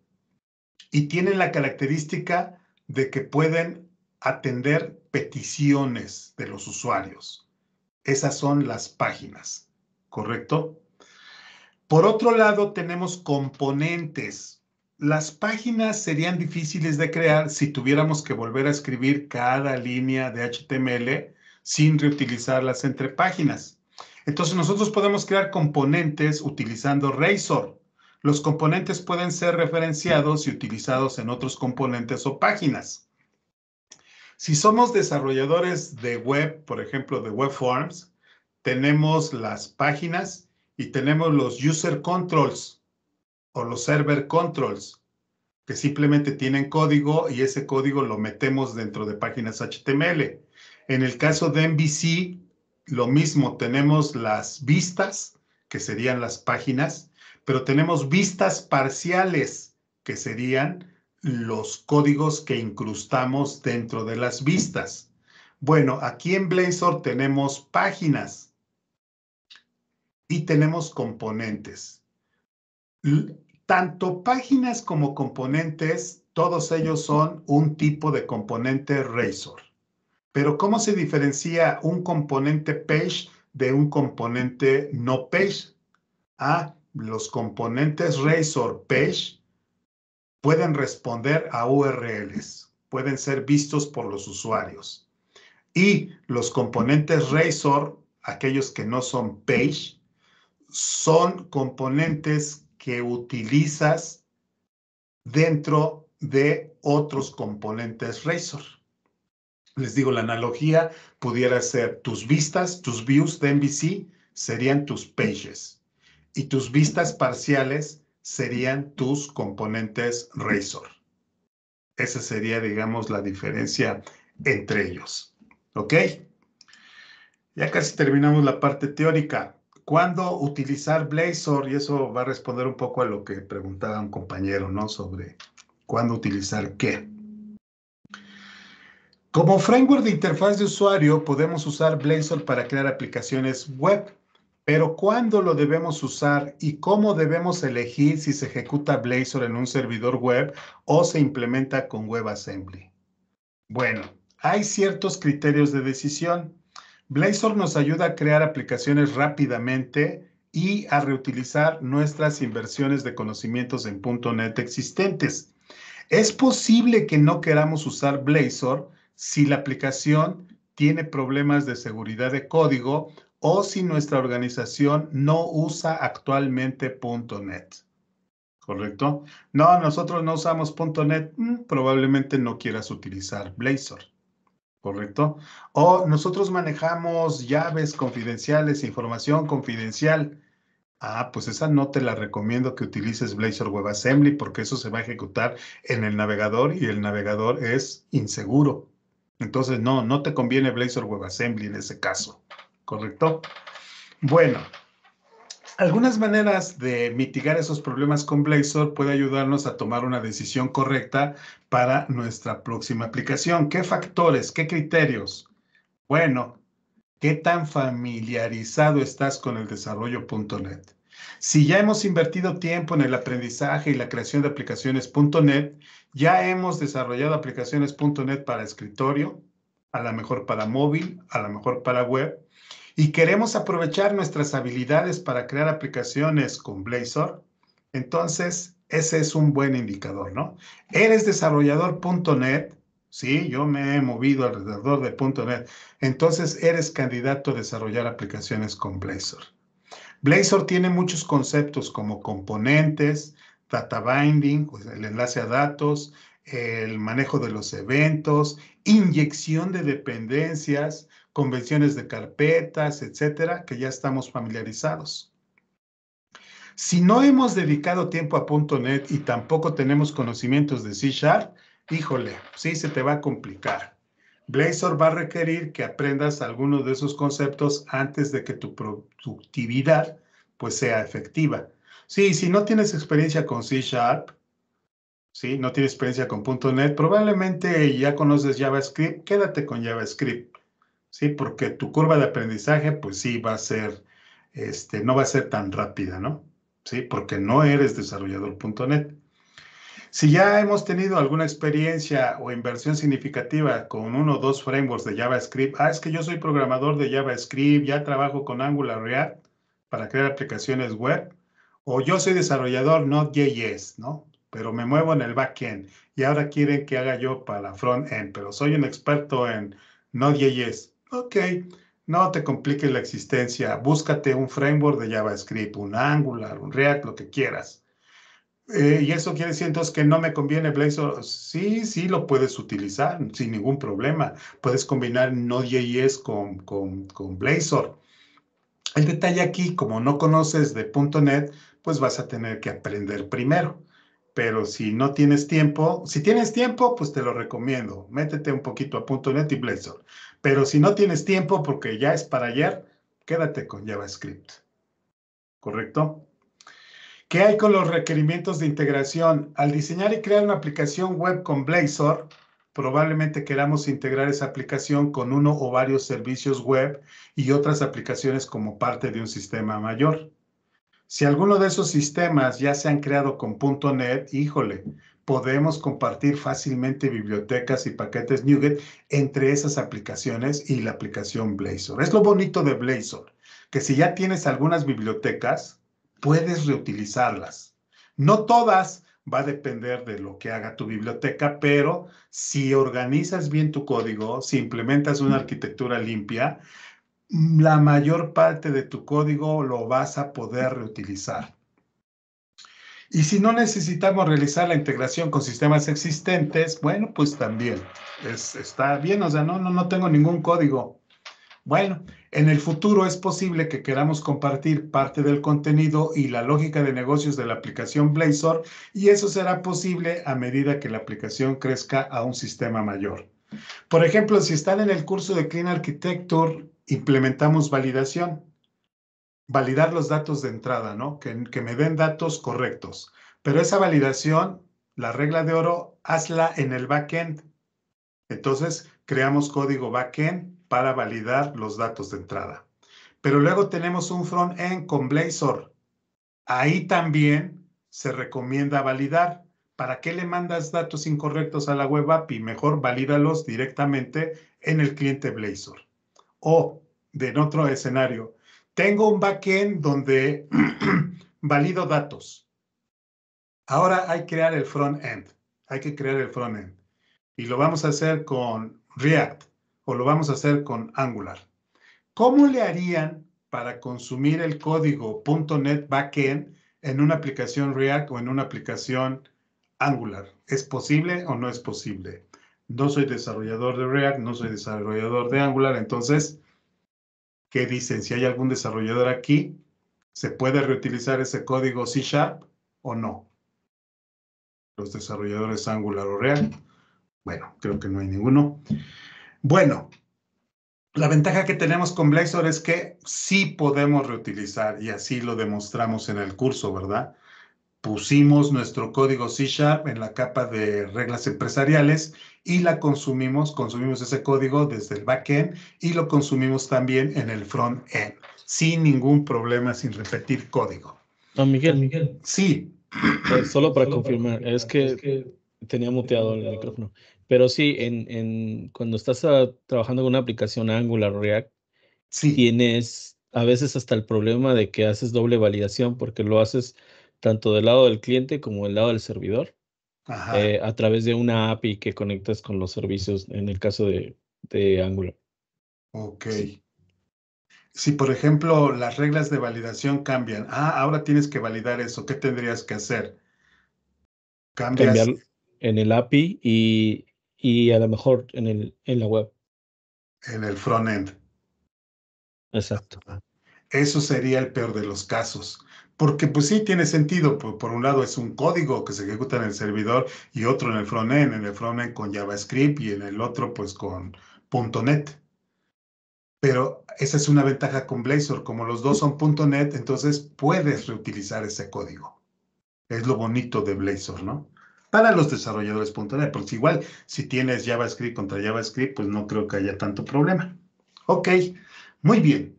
y tienen la característica de que pueden atender peticiones de los usuarios. Esas son las páginas. ¿correcto? Por otro lado, tenemos componentes. Las páginas serían difíciles de crear si tuviéramos que volver a escribir cada línea de HTML sin reutilizarlas entre páginas. Entonces, nosotros podemos crear componentes utilizando Razor. Los componentes pueden ser referenciados y utilizados en otros componentes o páginas. Si somos desarrolladores de web, por ejemplo, de web forms, tenemos las páginas y tenemos los user controls o los server controls, que simplemente tienen código y ese código lo metemos dentro de páginas HTML. En el caso de MVC, lo mismo, tenemos las vistas, que serían las páginas, pero tenemos vistas parciales, que serían los códigos que incrustamos dentro de las vistas. Bueno, aquí en Blazor tenemos páginas y tenemos componentes. Tanto páginas como componentes, todos ellos son un tipo de componente Razor. Pero ¿cómo se diferencia un componente page de un componente no page? Ah, los componentes Razor Page pueden responder a URLs, pueden ser vistos por los usuarios. Y los componentes Razor, aquellos que no son page, son componentes que utilizas dentro de otros componentes Razor. Les digo, la analogía pudiera ser tus vistas, tus views de MVC serían tus pages y tus vistas parciales serían tus componentes Razor. Esa sería, digamos, la diferencia entre ellos. ¿Ok? Ya casi terminamos la parte teórica. ¿Cuándo utilizar Blazor? Y eso va a responder un poco a lo que preguntaba un compañero, ¿no? Sobre cuándo utilizar qué. Como framework de interfaz de usuario, podemos usar Blazor para crear aplicaciones web, pero ¿cuándo lo debemos usar y cómo debemos elegir si se ejecuta Blazor en un servidor web o se implementa con WebAssembly? Bueno, hay ciertos criterios de decisión. Blazor nos ayuda a crear aplicaciones rápidamente y a reutilizar nuestras inversiones de conocimientos en .NET existentes. Es posible que no queramos usar Blazor si la aplicación tiene problemas de seguridad de código o si nuestra organización no usa actualmente .NET. ¿Correcto? No, nosotros no usamos .NET. Mm, probablemente no quieras utilizar Blazor. ¿correcto? O nosotros manejamos llaves confidenciales, información confidencial. Ah, pues esa no te la recomiendo que utilices Blazor WebAssembly porque eso se va a ejecutar en el navegador y el navegador es inseguro. Entonces, no, no te conviene Blazor WebAssembly en ese caso, ¿correcto? Bueno, algunas maneras de mitigar esos problemas con Blazor puede ayudarnos a tomar una decisión correcta para nuestra próxima aplicación. ¿Qué factores? ¿Qué criterios? Bueno, ¿qué tan familiarizado estás con el desarrollo.net? Si ya hemos invertido tiempo en el aprendizaje y la creación de aplicaciones.net, ya hemos desarrollado aplicaciones.net para escritorio, a lo mejor para móvil, a lo mejor para web, y queremos aprovechar nuestras habilidades para crear aplicaciones con Blazor, entonces ese es un buen indicador, ¿no? Eres desarrollador.net, ¿sí? Yo me he movido alrededor de .net, entonces eres candidato a desarrollar aplicaciones con Blazor. Blazor tiene muchos conceptos como componentes, data binding, el enlace a datos, el manejo de los eventos, inyección de dependencias, convenciones de carpetas, etcétera, que ya estamos familiarizados. Si no hemos dedicado tiempo a .NET y tampoco tenemos conocimientos de C Sharp, híjole, sí se te va a complicar. Blazor va a requerir que aprendas algunos de esos conceptos antes de que tu productividad pues sea efectiva. Sí, si no tienes experiencia con C Sharp, ¿sí? no tienes experiencia con .NET, probablemente ya conoces JavaScript, quédate con JavaScript. Porque tu curva de aprendizaje, pues sí, va a ser, este, no va a ser tan rápida, ¿no? Sí, porque no eres desarrollador.net. Si ya hemos tenido alguna experiencia o inversión significativa con uno o dos frameworks de JavaScript, ah, es que yo soy programador de JavaScript, ya trabajo con Angular React para crear aplicaciones web, o yo soy desarrollador Node.js, ¿no? Pero me muevo en el backend y ahora quieren que haga yo para front-end, pero soy un experto en Node.js. Ok, no te compliques la existencia. Búscate un framework de JavaScript, un Angular, un React, lo que quieras. Eh, y eso quiere decir entonces que no me conviene Blazor. Sí, sí lo puedes utilizar sin ningún problema. Puedes combinar Node.js con, con Blazor. El detalle aquí, como no conoces de .NET, pues vas a tener que aprender primero. Pero si no tienes tiempo, si tienes tiempo, pues te lo recomiendo. Métete un poquito a .NET y Blazor. Pero si no tienes tiempo porque ya es para ayer, quédate con JavaScript. ¿Correcto? ¿Qué hay con los requerimientos de integración? Al diseñar y crear una aplicación web con Blazor, probablemente queramos integrar esa aplicación con uno o varios servicios web y otras aplicaciones como parte de un sistema mayor. Si alguno de esos sistemas ya se han creado con .NET, híjole, podemos compartir fácilmente bibliotecas y paquetes NuGet entre esas aplicaciones y la aplicación Blazor. Es lo bonito de Blazor, que si ya tienes algunas bibliotecas, puedes reutilizarlas. No todas, va a depender de lo que haga tu biblioteca, pero si organizas bien tu código, si implementas una arquitectura limpia, la mayor parte de tu código lo vas a poder reutilizar. Y si no necesitamos realizar la integración con sistemas existentes, bueno, pues también está bien, o sea, no, no, no tengo ningún código. Bueno, en el futuro es posible que queramos compartir parte del contenido y la lógica de negocios de la aplicación Blazor y eso será posible a medida que la aplicación crezca a un sistema mayor. Por ejemplo, si están en el curso de Clean Architecture, implementamos validación validar los datos de entrada, ¿no? Que, me den datos correctos. Pero esa validación, la regla de oro, hazla en el backend. Entonces, creamos código backend para validar los datos de entrada. Pero luego tenemos un front-end con Blazor. Ahí también se recomienda validar. ¿Para qué le mandas datos incorrectos a la web API? Mejor valídalos directamente en el cliente Blazor. O, de en otro escenario, tengo un backend donde valido datos. Ahora hay que crear el front-end. Hay que crear el front-end. Y lo vamos a hacer con React o lo vamos a hacer con Angular. ¿Cómo le harían para consumir el código .NET Backend en una aplicación React o en una aplicación Angular? ¿Es posible o no es posible? No soy desarrollador de React, no soy desarrollador de Angular, entonces ¿Qué dicen si hay algún desarrollador aquí, ¿se puede reutilizar ese código C Sharp o no? Los desarrolladores Angular o Real? Bueno, creo que no hay ninguno. Bueno, la ventaja que tenemos con Blazor es que sí podemos reutilizar y así lo demostramos en el curso, ¿verdad? pusimos nuestro código C Sharp en la capa de reglas empresariales y la consumimos, consumimos ese código desde el backend y lo consumimos también en el front-end, sin ningún problema, sin repetir código. Don Miguel, Miguel. Sí. solo para confirmar, es, que tenía muteado el micrófono. Pero sí, en, en cuando estás ah, trabajando con una aplicación Angular React, sí. tienes a veces hasta el problema de que haces doble validación porque lo haces tanto del lado del cliente como del lado del servidor, eh, a través de una API que conectas con los servicios, en el caso de, de Angular. Ok. Si, por ejemplo, las reglas de validación cambian, ah, ahora tienes que validar eso, ¿qué tendrías que hacer? Cambias... Cambiar en el API y, y a lo mejor en, el, en la web. En el end. Exacto. Eso sería el peor de los casos. Porque pues sí, tiene sentido. Por, un lado es un código que se ejecuta en el servidor y otro en el frontend, en el frontend con JavaScript y en el otro pues con .NET. Pero esa es una ventaja con Blazor. Como los dos son .NET, entonces puedes reutilizar ese código. Es lo bonito de Blazor, ¿no? Para los desarrolladores .NET, porque igual si tienes JavaScript contra JavaScript, pues no creo que haya tanto problema. Ok, muy bien.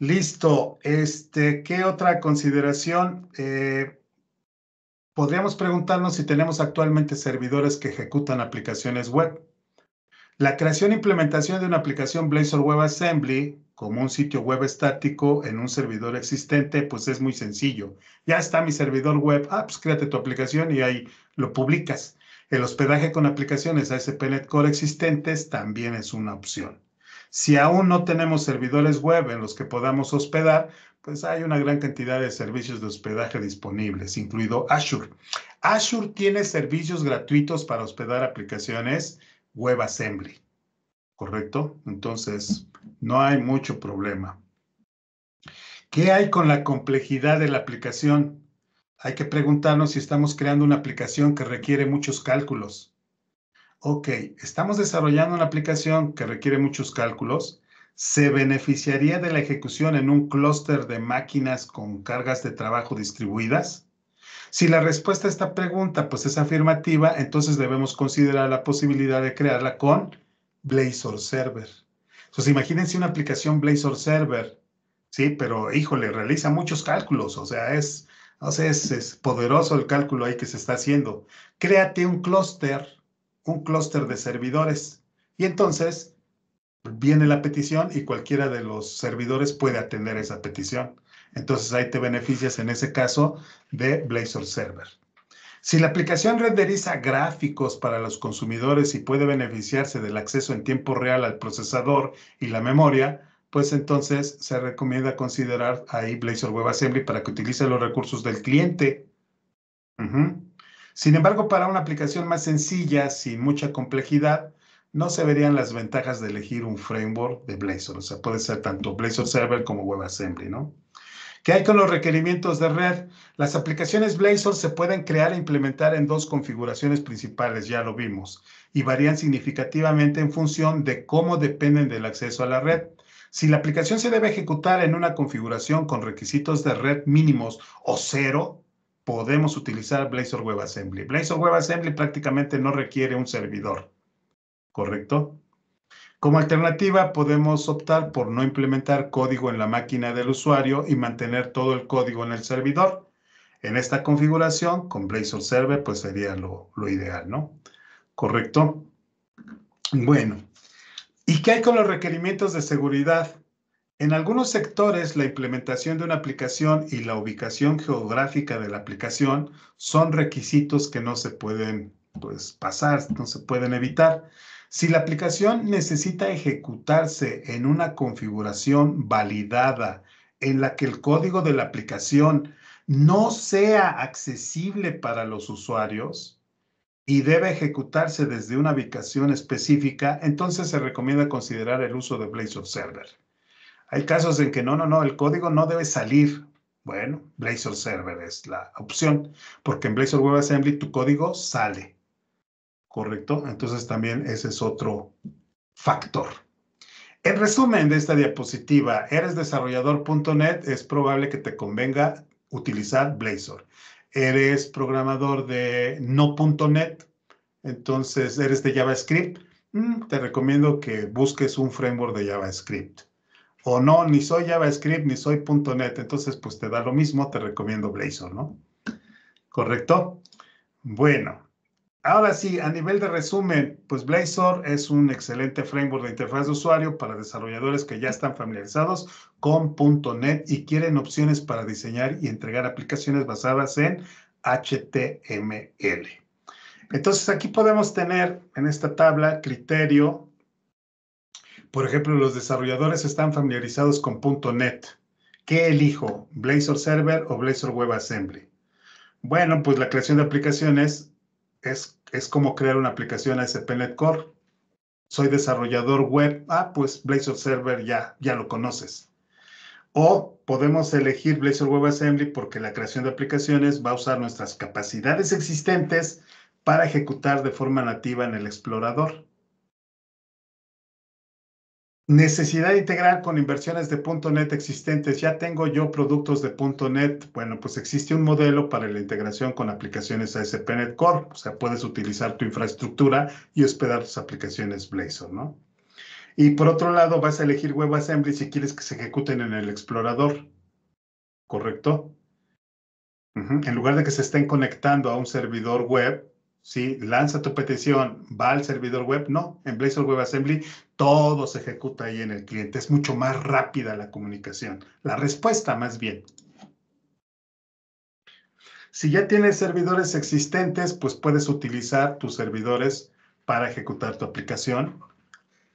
Listo. Este, ¿qué otra consideración? Eh, podríamos preguntarnos si tenemos actualmente servidores que ejecutan aplicaciones web. La creación e implementación de una aplicación Blazor WebAssembly como un sitio web estático en un servidor existente, pues es muy sencillo. Ya está mi servidor web, ah, pues créate tu aplicación y ahí lo publicas. El hospedaje con aplicaciones ASP.NET Core existentes también es una opción. Si aún no tenemos servidores web en los que podamos hospedar, pues hay una gran cantidad de servicios de hospedaje disponibles, incluido Azure. Azure tiene servicios gratuitos para hospedar aplicaciones WebAssembly, ¿correcto? Entonces, no hay mucho problema. ¿Qué hay con la complejidad de la aplicación? Hay que preguntarnos si estamos creando una aplicación que requiere muchos cálculos ok, estamos desarrollando una aplicación que requiere muchos cálculos, se beneficiaría de la ejecución en un clúster de máquinas con cargas de trabajo distribuidas? Si la respuesta a esta pregunta pues es afirmativa, entonces debemos considerar la posibilidad de crearla con Blazor Server. Entonces imagínense una aplicación Blazor Server, ¿sí? Pero híjole, realiza muchos cálculos, o sea, es, es poderoso el cálculo ahí que se está haciendo. Créate un clúster un clúster de servidores. Y entonces viene la petición y cualquiera de los servidores puede atender esa petición. Entonces ahí te beneficias en ese caso de Blazor Server. Si la aplicación renderiza gráficos para los consumidores y puede beneficiarse del acceso en tiempo real al procesador y la memoria, pues entonces se recomienda considerar ahí Blazor WebAssembly para que utilice los recursos del cliente. Sin embargo, para una aplicación más sencilla, sin mucha complejidad, no se verían las ventajas de elegir un framework de Blazor. O sea, puede ser tanto Blazor Server como WebAssembly, ¿no? ¿Qué hay con los requerimientos de red? Las aplicaciones Blazor se pueden crear e implementar en dos configuraciones principales, ya lo vimos, y varían significativamente en función de cómo dependen del acceso a la red. Si la aplicación se debe ejecutar en una configuración con requisitos de red mínimos o cero, podemos utilizar Blazor WebAssembly. Blazor WebAssembly prácticamente no requiere un servidor, ¿correcto? Como alternativa, podemos optar por no implementar código en la máquina del usuario y mantener todo el código en el servidor. En esta configuración, con Blazor Server, pues sería lo, lo ideal, ¿no? ¿Correcto? Bueno, ¿y qué hay con los requerimientos de seguridad? En algunos sectores, la implementación de una aplicación y la ubicación geográfica de la aplicación son requisitos que no se pueden pues, pasar, no se pueden evitar. Si la aplicación necesita ejecutarse en una configuración validada en la que el código de la aplicación no sea accesible para los usuarios y debe ejecutarse desde una ubicación específica, entonces se recomienda considerar el uso de Blaze Server. Hay casos en que no, no, no, el código no debe salir. Bueno, Blazor Server es la opción, porque en Blazor WebAssembly tu código sale. ¿Correcto? Entonces también ese es otro factor. En resumen de esta diapositiva, eres desarrollador.net, es probable que te convenga utilizar Blazor. Eres programador de no.net, entonces eres de JavaScript, mm, te recomiendo que busques un framework de JavaScript o no, ni soy JavaScript, ni soy .NET, entonces pues te da lo mismo, te recomiendo Blazor, ¿no? ¿Correcto? Bueno, ahora sí, a nivel de resumen, pues Blazor es un excelente framework de interfaz de usuario para desarrolladores que ya están familiarizados con .NET y quieren opciones para diseñar y entregar aplicaciones basadas en HTML. Entonces aquí podemos tener en esta tabla criterio por ejemplo, los desarrolladores están familiarizados con .NET. ¿Qué elijo? ¿Blazor Server o Blazor WebAssembly? Bueno, pues la creación de aplicaciones es, como crear una aplicación ASP.NET Core. Soy desarrollador web. Ah, pues Blazor Server ya, ya lo conoces. O podemos elegir Blazor WebAssembly porque la creación de aplicaciones va a usar nuestras capacidades existentes para ejecutar de forma nativa en el explorador. Necesidad de integrar con inversiones de .NET existentes. Ya tengo yo productos de .NET. Bueno, pues existe un modelo para la integración con aplicaciones ASP.NET Core. O sea, puedes utilizar tu infraestructura y hospedar tus aplicaciones Blazor, ¿no? Y por otro lado, vas a elegir WebAssembly si quieres que se ejecuten en el explorador. ¿Correcto? En lugar de que se estén conectando a un servidor web, ¿sí? Lanza tu petición, va al servidor web. No, en Blazor WebAssembly todo se ejecuta ahí en el cliente. Es mucho más rápida la comunicación, la respuesta más bien. Si ya tienes servidores existentes, pues puedes utilizar tus servidores para ejecutar tu aplicación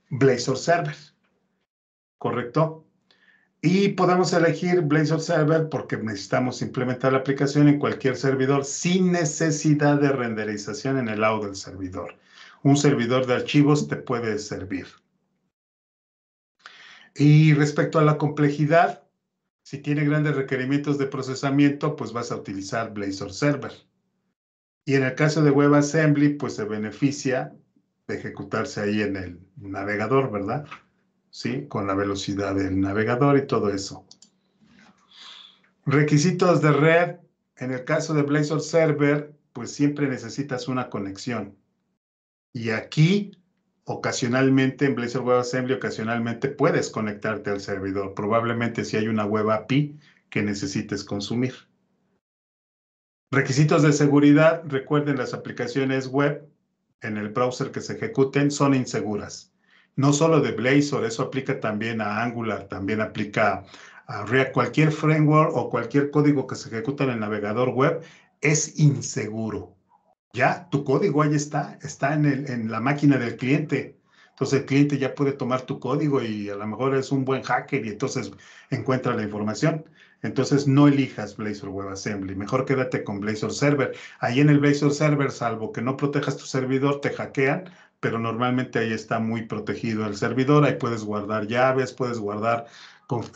Blazor Server. ¿Correcto? Y podemos elegir Blazor Server porque necesitamos implementar la aplicación en cualquier servidor sin necesidad de renderización en el lado del servidor. Un servidor de archivos te puede servir. Y respecto a la complejidad, si tiene grandes requerimientos de procesamiento, pues vas a utilizar Blazor Server. Y en el caso de WebAssembly, pues se beneficia de ejecutarse ahí en el navegador, ¿verdad? ¿sí? Con la velocidad del navegador y todo eso. Requisitos de red. En el caso de Blazor Server, pues siempre necesitas una conexión. Y aquí, ocasionalmente, en Blazor WebAssembly, ocasionalmente puedes conectarte al servidor. Probablemente si hay una web API que necesites consumir. Requisitos de seguridad. Recuerden, las aplicaciones web en el browser que se ejecuten son inseguras no solo de Blazor, eso aplica también a Angular, también aplica a React. Cualquier framework o cualquier código que se ejecuta en el navegador web es inseguro. Ya tu código ahí está, está en, el, en la máquina del cliente. Entonces el cliente ya puede tomar tu código y a lo mejor es un buen hacker y entonces encuentra la información. Entonces no elijas Blazor WebAssembly, mejor quédate con Blazor Server. Ahí en el Blazor Server, salvo que no protejas tu servidor, te hackean pero normalmente ahí está muy protegido el servidor, ahí puedes guardar llaves, puedes guardar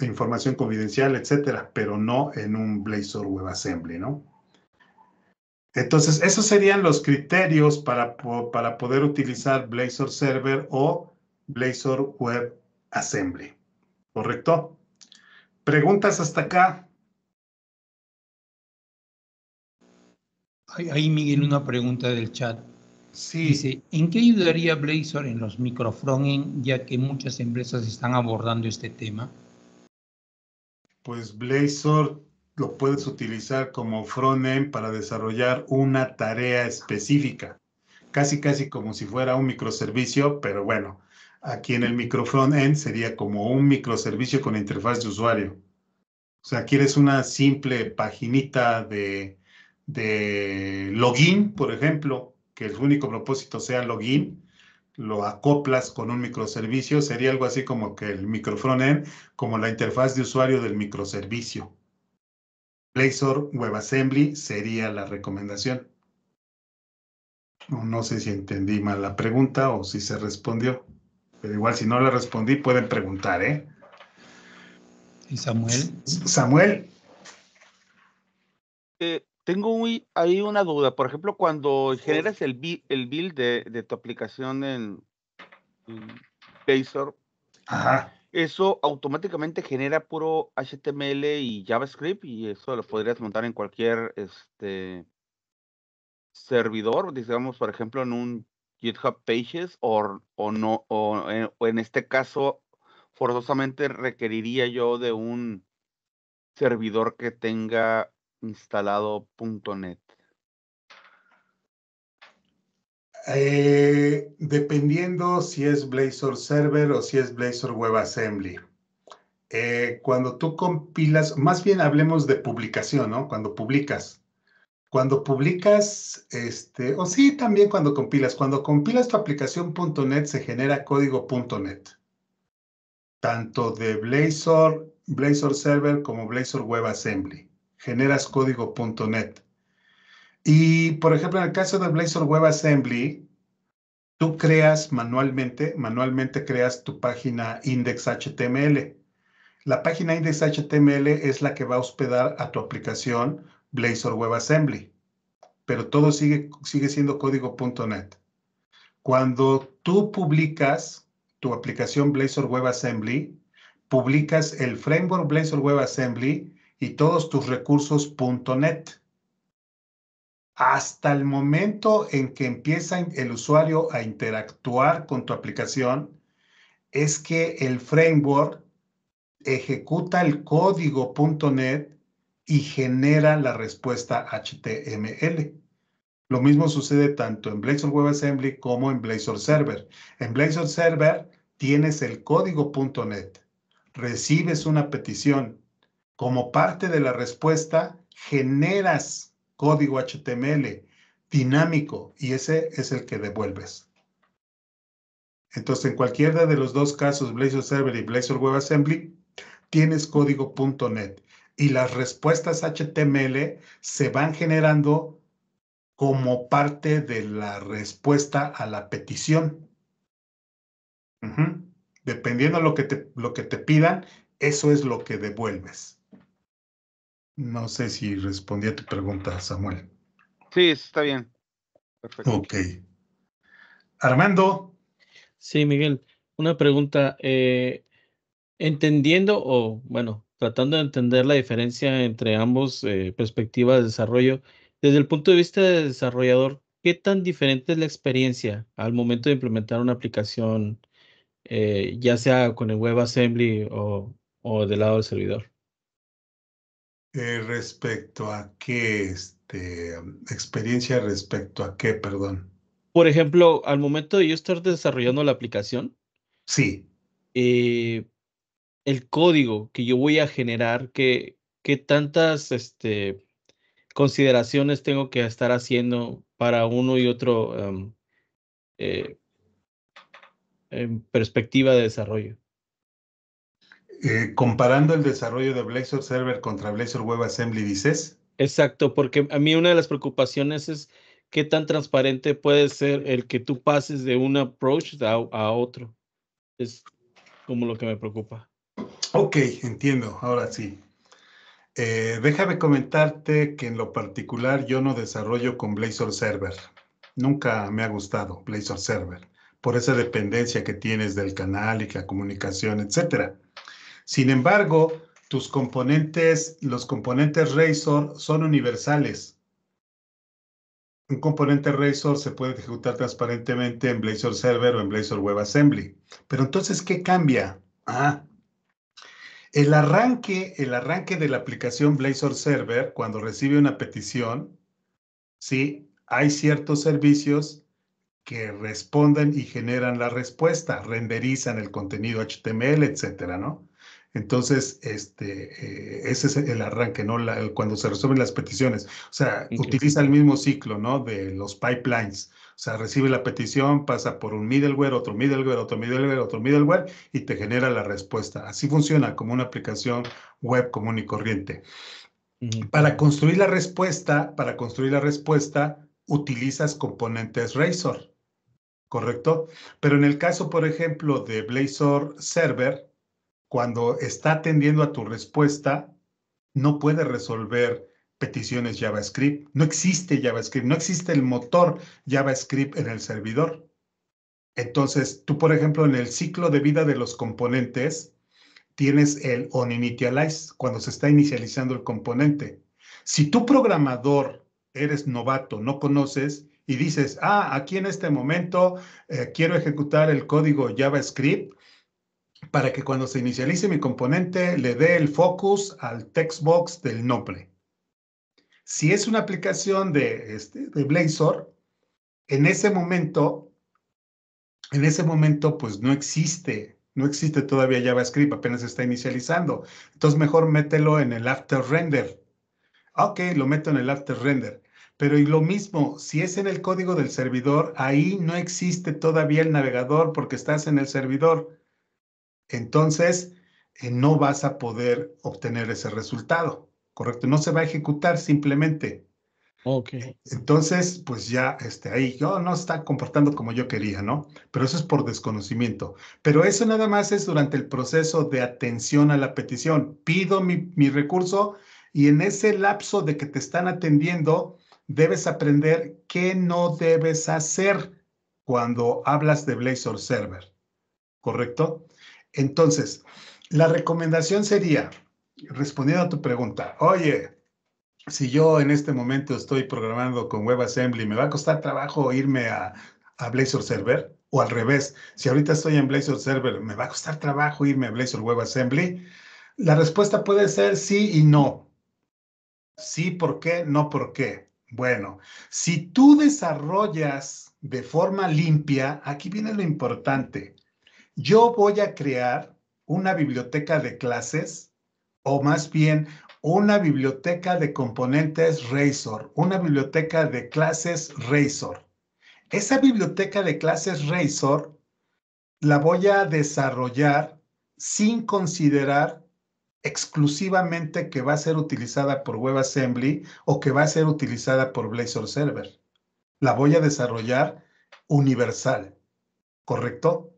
información confidencial, etcétera, pero no en un Blazor WebAssembly, ¿no? Entonces, esos serían los criterios para, para poder utilizar Blazor Server o Blazor WebAssembly, ¿correcto? ¿Preguntas hasta acá? Ahí, Miguel, una pregunta del chat. Sí. Dice, ¿en qué ayudaría Blazor en los front-end ya que muchas empresas están abordando este tema? Pues Blazor lo puedes utilizar como frontend para desarrollar una tarea específica, casi casi como si fuera un microservicio, pero bueno, aquí en el micro frontend sería como un microservicio con interfaz de usuario. O sea, quieres una simple paginita de login, por ejemplo, que el único propósito sea login, lo acoplas con un microservicio, sería algo así como que el microfrontend, como la interfaz de usuario del microservicio. Blazor WebAssembly sería la recomendación. No sé si entendí mal la pregunta o si se respondió. Pero igual si no la respondí pueden preguntar, ¿eh? ¿Y Samuel? Samuel. Eh, tengo ahí una duda. Por ejemplo, cuando generas el, build de, tu aplicación en, Pacer, eso automáticamente genera puro HTML y JavaScript y eso lo podrías montar en cualquier este, servidor, digamos, por ejemplo, en un GitHub Pages o, no, eh, o en este caso forzosamente requeriría yo de un servidor que tenga instalado.net? Eh, dependiendo si es Blazor Server o si es Blazor WebAssembly. Eh, cuando tú compilas, más bien hablemos de publicación, ¿no? Cuando publicas. Cuando publicas, este, o sí, también cuando compilas. Cuando compilas tu aplicación.net se genera código.net. Tanto de Blazor, Blazor Server como Blazor WebAssembly generas .NET. Y, por ejemplo, en el caso de Blazor WebAssembly, tú creas manualmente, manualmente creas tu página index.html. La página index.html es la que va a hospedar a tu aplicación Blazor WebAssembly, pero todo sigue, sigue siendo código.net. Cuando tú publicas tu aplicación Blazor WebAssembly, publicas el framework Blazor WebAssembly y todos tus recursos.net. Hasta el momento en que empieza el usuario a interactuar con tu aplicación, es que el framework ejecuta el código.net y genera la respuesta HTML. Lo mismo sucede tanto en Blazor WebAssembly como en Blazor Server. En Blazor Server tienes el código.net, recibes una petición, como parte de la respuesta, generas código HTML dinámico y ese es el que devuelves. Entonces, en cualquiera de los dos casos, Blazor Server y Blazor WebAssembly, tienes código .NET y las respuestas HTML se van generando como parte de la respuesta a la petición. Dependiendo de lo que, te, lo que te pidan, eso es lo que devuelves. No sé si respondí a tu pregunta, Samuel. Sí, está bien. Perfecto. Ok. Armando. Sí, Miguel, una pregunta. Eh, entendiendo o, bueno, tratando de entender la diferencia entre ambos eh, perspectivas de desarrollo, desde el punto de vista del desarrollador, ¿qué tan diferente es la experiencia al momento de implementar una aplicación, eh, ya sea con el WebAssembly o, o del lado del servidor? Eh, respecto a qué, este, mm, experiencia respecto a qué, perdón. Por ejemplo, al momento de yo estar desarrollando la aplicación. Sí. Eh, el código que yo voy a generar, qué, qué tantas este, consideraciones tengo que estar haciendo para uno y otro em, eh, en perspectiva de desarrollo. Eh, comparando el desarrollo de Blazor Server contra Blazor WebAssembly, dices. Exacto, porque a mí una de las preocupaciones es qué tan transparente puede ser el que tú pases de un approach a, otro. Es como lo que me preocupa. Ok, entiendo, ahora sí. Eh, déjame comentarte que en lo particular yo no desarrollo con Blazor Server. Nunca me ha gustado Blazor Server por esa dependencia que tienes del canal y la comunicación, etcétera. Sin embargo, tus componentes, los componentes Razor son universales. Un componente Razor se puede ejecutar transparentemente en Blazor Server o en Blazor WebAssembly. Pero entonces, ¿qué cambia? Ah, el arranque, el arranque de la aplicación Blazor Server, cuando recibe una petición, ¿sí? hay ciertos servicios que responden y generan la respuesta, renderizan el contenido HTML, etcétera, ¿no? Entonces, este, eh, ese es el arranque, ¿no? cuando se resuelven las peticiones. O sea, utiliza el mismo ciclo, ¿no? De los pipelines. O sea, recibe la petición, pasa por un middleware, otro middleware, otro middleware, otro middleware y te genera la respuesta. Así funciona como una aplicación web común y corriente. Para construir la respuesta, para construir la respuesta, utilizas componentes Razor, ¿correcto? Pero en el caso, por ejemplo, de Blazor Server, cuando está atendiendo a tu respuesta, no puede resolver peticiones JavaScript. No existe JavaScript, no existe el motor JavaScript en el servidor. Entonces, tú, por ejemplo, en el ciclo de vida de los componentes, tienes el onInitialize, cuando se está inicializando el componente. Si tu programador eres novato, no conoces, y dices, ah, aquí en este momento eh, quiero ejecutar el código JavaScript, para que cuando se inicialice mi componente le dé el focus al textbox del nombre. Si es una aplicación de, este, de Blazor, en ese momento, en ese momento pues no existe, no existe todavía JavaScript, apenas se está inicializando. Entonces mejor mételo en el after render. Ok, lo meto en el after render. Pero y lo mismo, si es en el código del servidor, ahí no existe todavía el navegador porque estás en el servidor entonces eh, no vas a poder obtener ese resultado, ¿correcto? No se va a ejecutar simplemente. Ok. Eh, entonces, pues ya este, ahí, yo no está comportando como yo quería, ¿no? Pero eso es por desconocimiento. Pero eso nada más es durante el proceso de atención a la petición. Pido mi, mi recurso y en ese lapso de que te están atendiendo, debes aprender qué no debes hacer cuando hablas de Blazor Server, ¿correcto? Entonces, la recomendación sería, respondiendo a tu pregunta, oye, si yo en este momento estoy programando con WebAssembly, ¿me va a costar trabajo irme a, Blazor Server? O al revés, si ahorita estoy en Blazor Server, ¿me va a costar trabajo irme a Blazor WebAssembly? La respuesta puede ser sí y no. Sí, ¿por qué? No, ¿por qué? Bueno, si tú desarrollas de forma limpia, aquí viene lo importante yo voy a crear una biblioteca de clases o más bien una biblioteca de componentes Razor, una biblioteca de clases Razor. Esa biblioteca de clases Razor la voy a desarrollar sin considerar exclusivamente que va a ser utilizada por WebAssembly o que va a ser utilizada por Blazor Server. La voy a desarrollar universal, ¿correcto?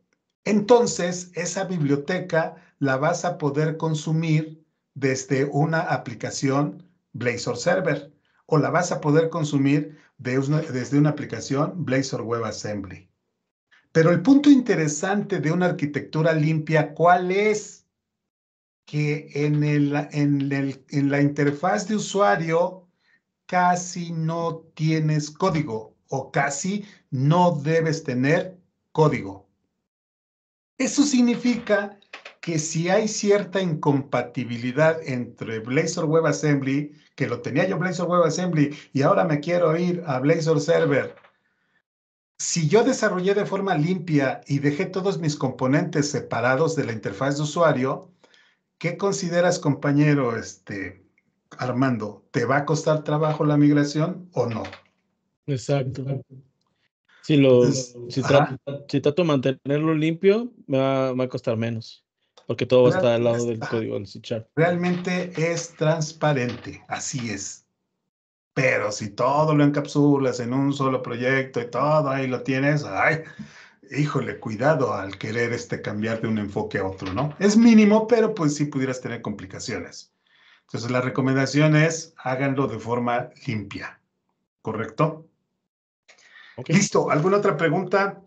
entonces esa biblioteca la vas a poder consumir desde una aplicación Blazor Server o la vas a poder consumir desde una aplicación Blazor WebAssembly. Pero el punto interesante de una arquitectura limpia, ¿cuál es? Que en la interfaz de usuario casi no tienes código o casi no debes tener código. Eso significa que si hay cierta incompatibilidad entre Blazor WebAssembly, que lo tenía yo Blazor WebAssembly y ahora me quiero ir a Blazor Server, si yo desarrollé de forma limpia y dejé todos mis componentes separados de la interfaz de usuario, ¿qué consideras, compañero este, Armando? ¿Te va a costar trabajo la migración o no? Exacto. Si, lo, si, trato, de mantenerlo limpio, me va, a costar menos, porque todo está va a estar al lado del código del C Realmente es transparente, así es. Pero si todo lo encapsulas en un solo proyecto y todo ahí lo tienes, ay, híjole, cuidado al querer este cambiar de un enfoque a otro, ¿no? Es mínimo, pero pues sí pudieras tener complicaciones. Entonces la recomendación es háganlo de forma limpia, ¿correcto? Listo, ¿alguna otra pregunta?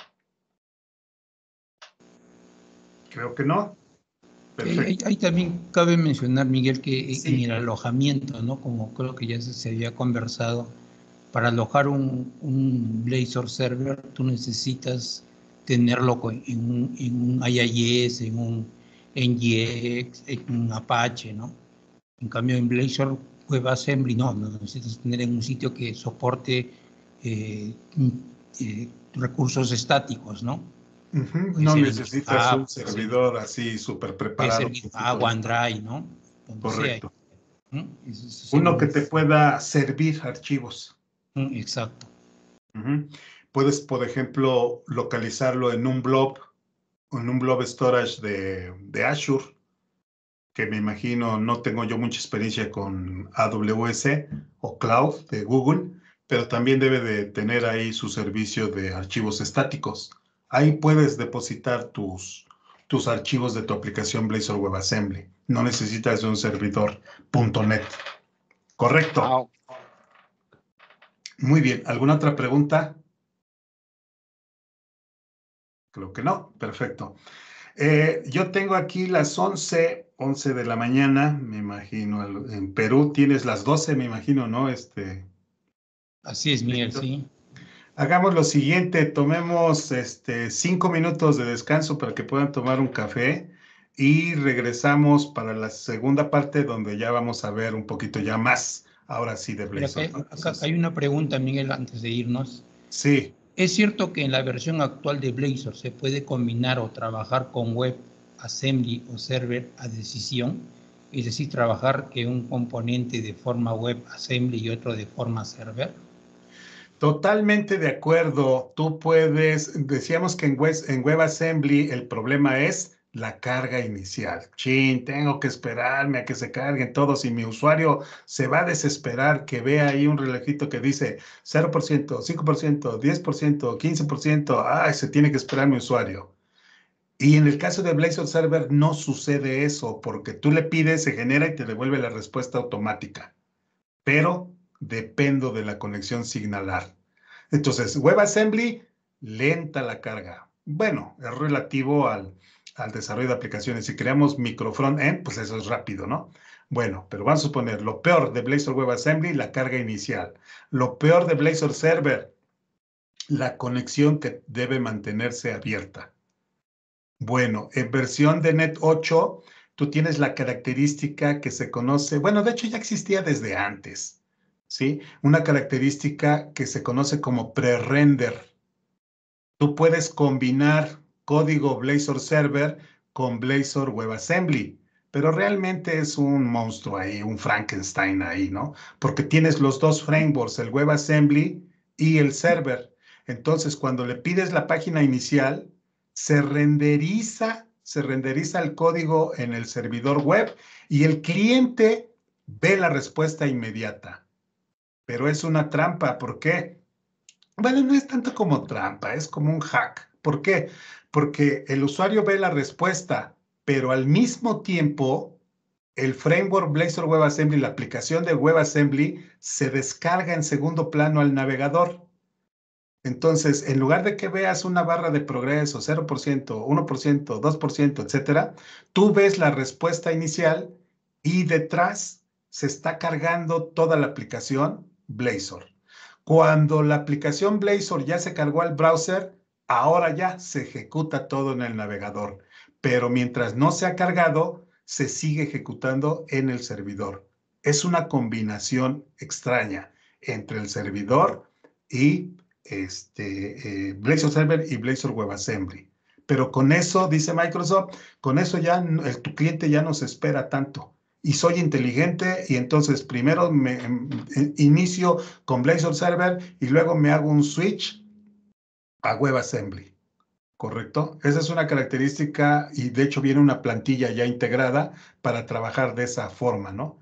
Creo que no. Eh, Perfecto. ahí, también cabe mencionar, Miguel, que en el alojamiento, ¿no? Como creo que ya se, había conversado, para alojar un, Blazor server, tú necesitas tenerlo en un, en un IIS, en un NGX, en un Apache, ¿no? En cambio, en Blazor WebAssembly no, no necesitas tener en un sitio que soporte eh, mm, eh, recursos estáticos, ¿no? No necesitas ah, un pues, servidor así súper preparado. Ah, OneDrive, ¿no? Correcto. ¿Mm? Uno que te pueda servir archivos. Mm, exacto. Puedes, por ejemplo, localizarlo en un blob, en un blob storage de, de Azure, que me imagino no tengo yo mucha experiencia con AWS o Cloud de Google, pero también debe de tener ahí su servicio de archivos estáticos. Ahí puedes depositar tus, tus archivos de tu aplicación Blazor WebAssembly. No necesitas de un servidor .NET. Correcto. Ah, Muy bien. ¿Alguna otra pregunta? Creo que no. Perfecto. Eh, yo tengo aquí las 11, 11 de la mañana, me imagino, en Perú tienes las 12, me imagino, ¿no? Este, Así es, Miguel, sí. Hagamos lo siguiente, tomemos este, cinco minutos de descanso para que puedan tomar un café y regresamos para la segunda parte donde ya vamos a ver un poquito ya más, ahora sí, de Blazor. hay una pregunta, Miguel, antes de irnos. Sí. ¿Es cierto que en la versión actual de Blazor se puede combinar o trabajar con web, assembly o server a decisión? Es decir, trabajar que un componente de forma web assembly y otro de forma server. Totalmente de acuerdo. Tú puedes, decíamos que en, WebAssembly el problema es la carga inicial. Chin, tengo que esperarme a que se carguen todos y mi usuario se va a desesperar que vea ahí un relojito que dice 0%, 5%, 10%, 15%. Ay, se tiene que esperar mi usuario. Y en el caso de Blazor Server no sucede eso porque tú le pides, se genera y te devuelve la respuesta automática. Pero dependo de la conexión signalar. Entonces, WebAssembly, lenta la carga. Bueno, es relativo al, desarrollo de aplicaciones. Si creamos micro end pues eso es rápido, ¿no? Bueno, pero vamos a suponer lo peor de Blazor WebAssembly, la carga inicial. Lo peor de Blazor Server, la conexión que debe mantenerse abierta. Bueno, en versión de Net 8, tú tienes la característica que se conoce, bueno, de hecho ya existía desde antes, ¿sí? Una característica que se conoce como pre-render. Tú puedes combinar código Blazor Server con Blazor WebAssembly, pero realmente es un monstruo ahí, un Frankenstein ahí, ¿no? Porque tienes los dos frameworks, el WebAssembly y el server. Entonces, cuando le pides la página inicial, se renderiza, se renderiza el código en el servidor web y el cliente ve la respuesta inmediata pero es una trampa. ¿Por qué? Bueno, no es tanto como trampa, es como un hack. ¿Por qué? Porque el usuario ve la respuesta, pero al mismo tiempo el framework Blazor WebAssembly, la aplicación de WebAssembly, se descarga en segundo plano al navegador. Entonces, en lugar de que veas una barra de progreso 0%, 1%, 2%, etcétera, tú ves la respuesta inicial y detrás se está cargando toda la aplicación Blazor. Cuando la aplicación Blazor ya se cargó al browser, ahora ya se ejecuta todo en el navegador. Pero mientras no se ha cargado, se sigue ejecutando en el servidor. Es una combinación extraña entre el servidor y este, eh, Blazor Server y Blazor WebAssembly. Pero con eso, dice Microsoft, con eso ya el, tu cliente ya no se espera tanto y soy inteligente y entonces primero me, em, e, inicio con Blazor Server y luego me hago un switch a WebAssembly. ¿Correcto? Esa es una característica y de hecho viene una plantilla ya integrada para trabajar de esa forma, ¿no?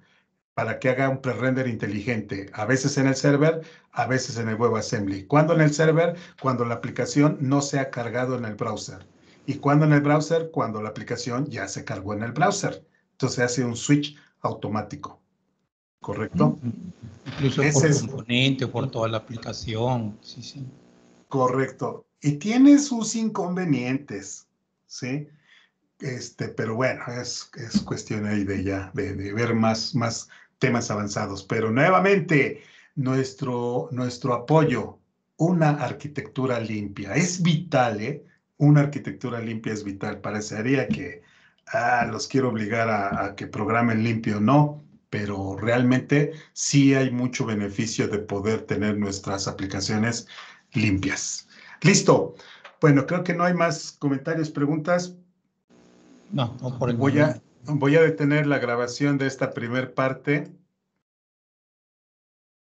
Para que haga un pre-render inteligente, a veces en el server, a veces en el WebAssembly. ¿Cuándo en el server? Cuando la aplicación no se ha cargado en el browser. ¿Y cuándo en el browser? Cuando la aplicación ya se cargó en el browser se hace un switch automático. ¿Correcto? Incluso por componente, por toda la aplicación. Sí, sí. Correcto. Y tiene sus inconvenientes, ¿sí? Este, pero bueno, es, cuestión ahí de ya, de, ver más, más temas avanzados. Pero nuevamente, nuestro, nuestro apoyo, una arquitectura limpia, es vital, ¿eh? Una arquitectura limpia es vital. Parecería que, Ah, los quiero obligar a, que programen limpio, no, pero realmente sí hay mucho beneficio de poder tener nuestras aplicaciones limpias. Listo. Bueno, creo que no hay más comentarios, preguntas. No, por el voy a, voy a detener la grabación de esta primer parte.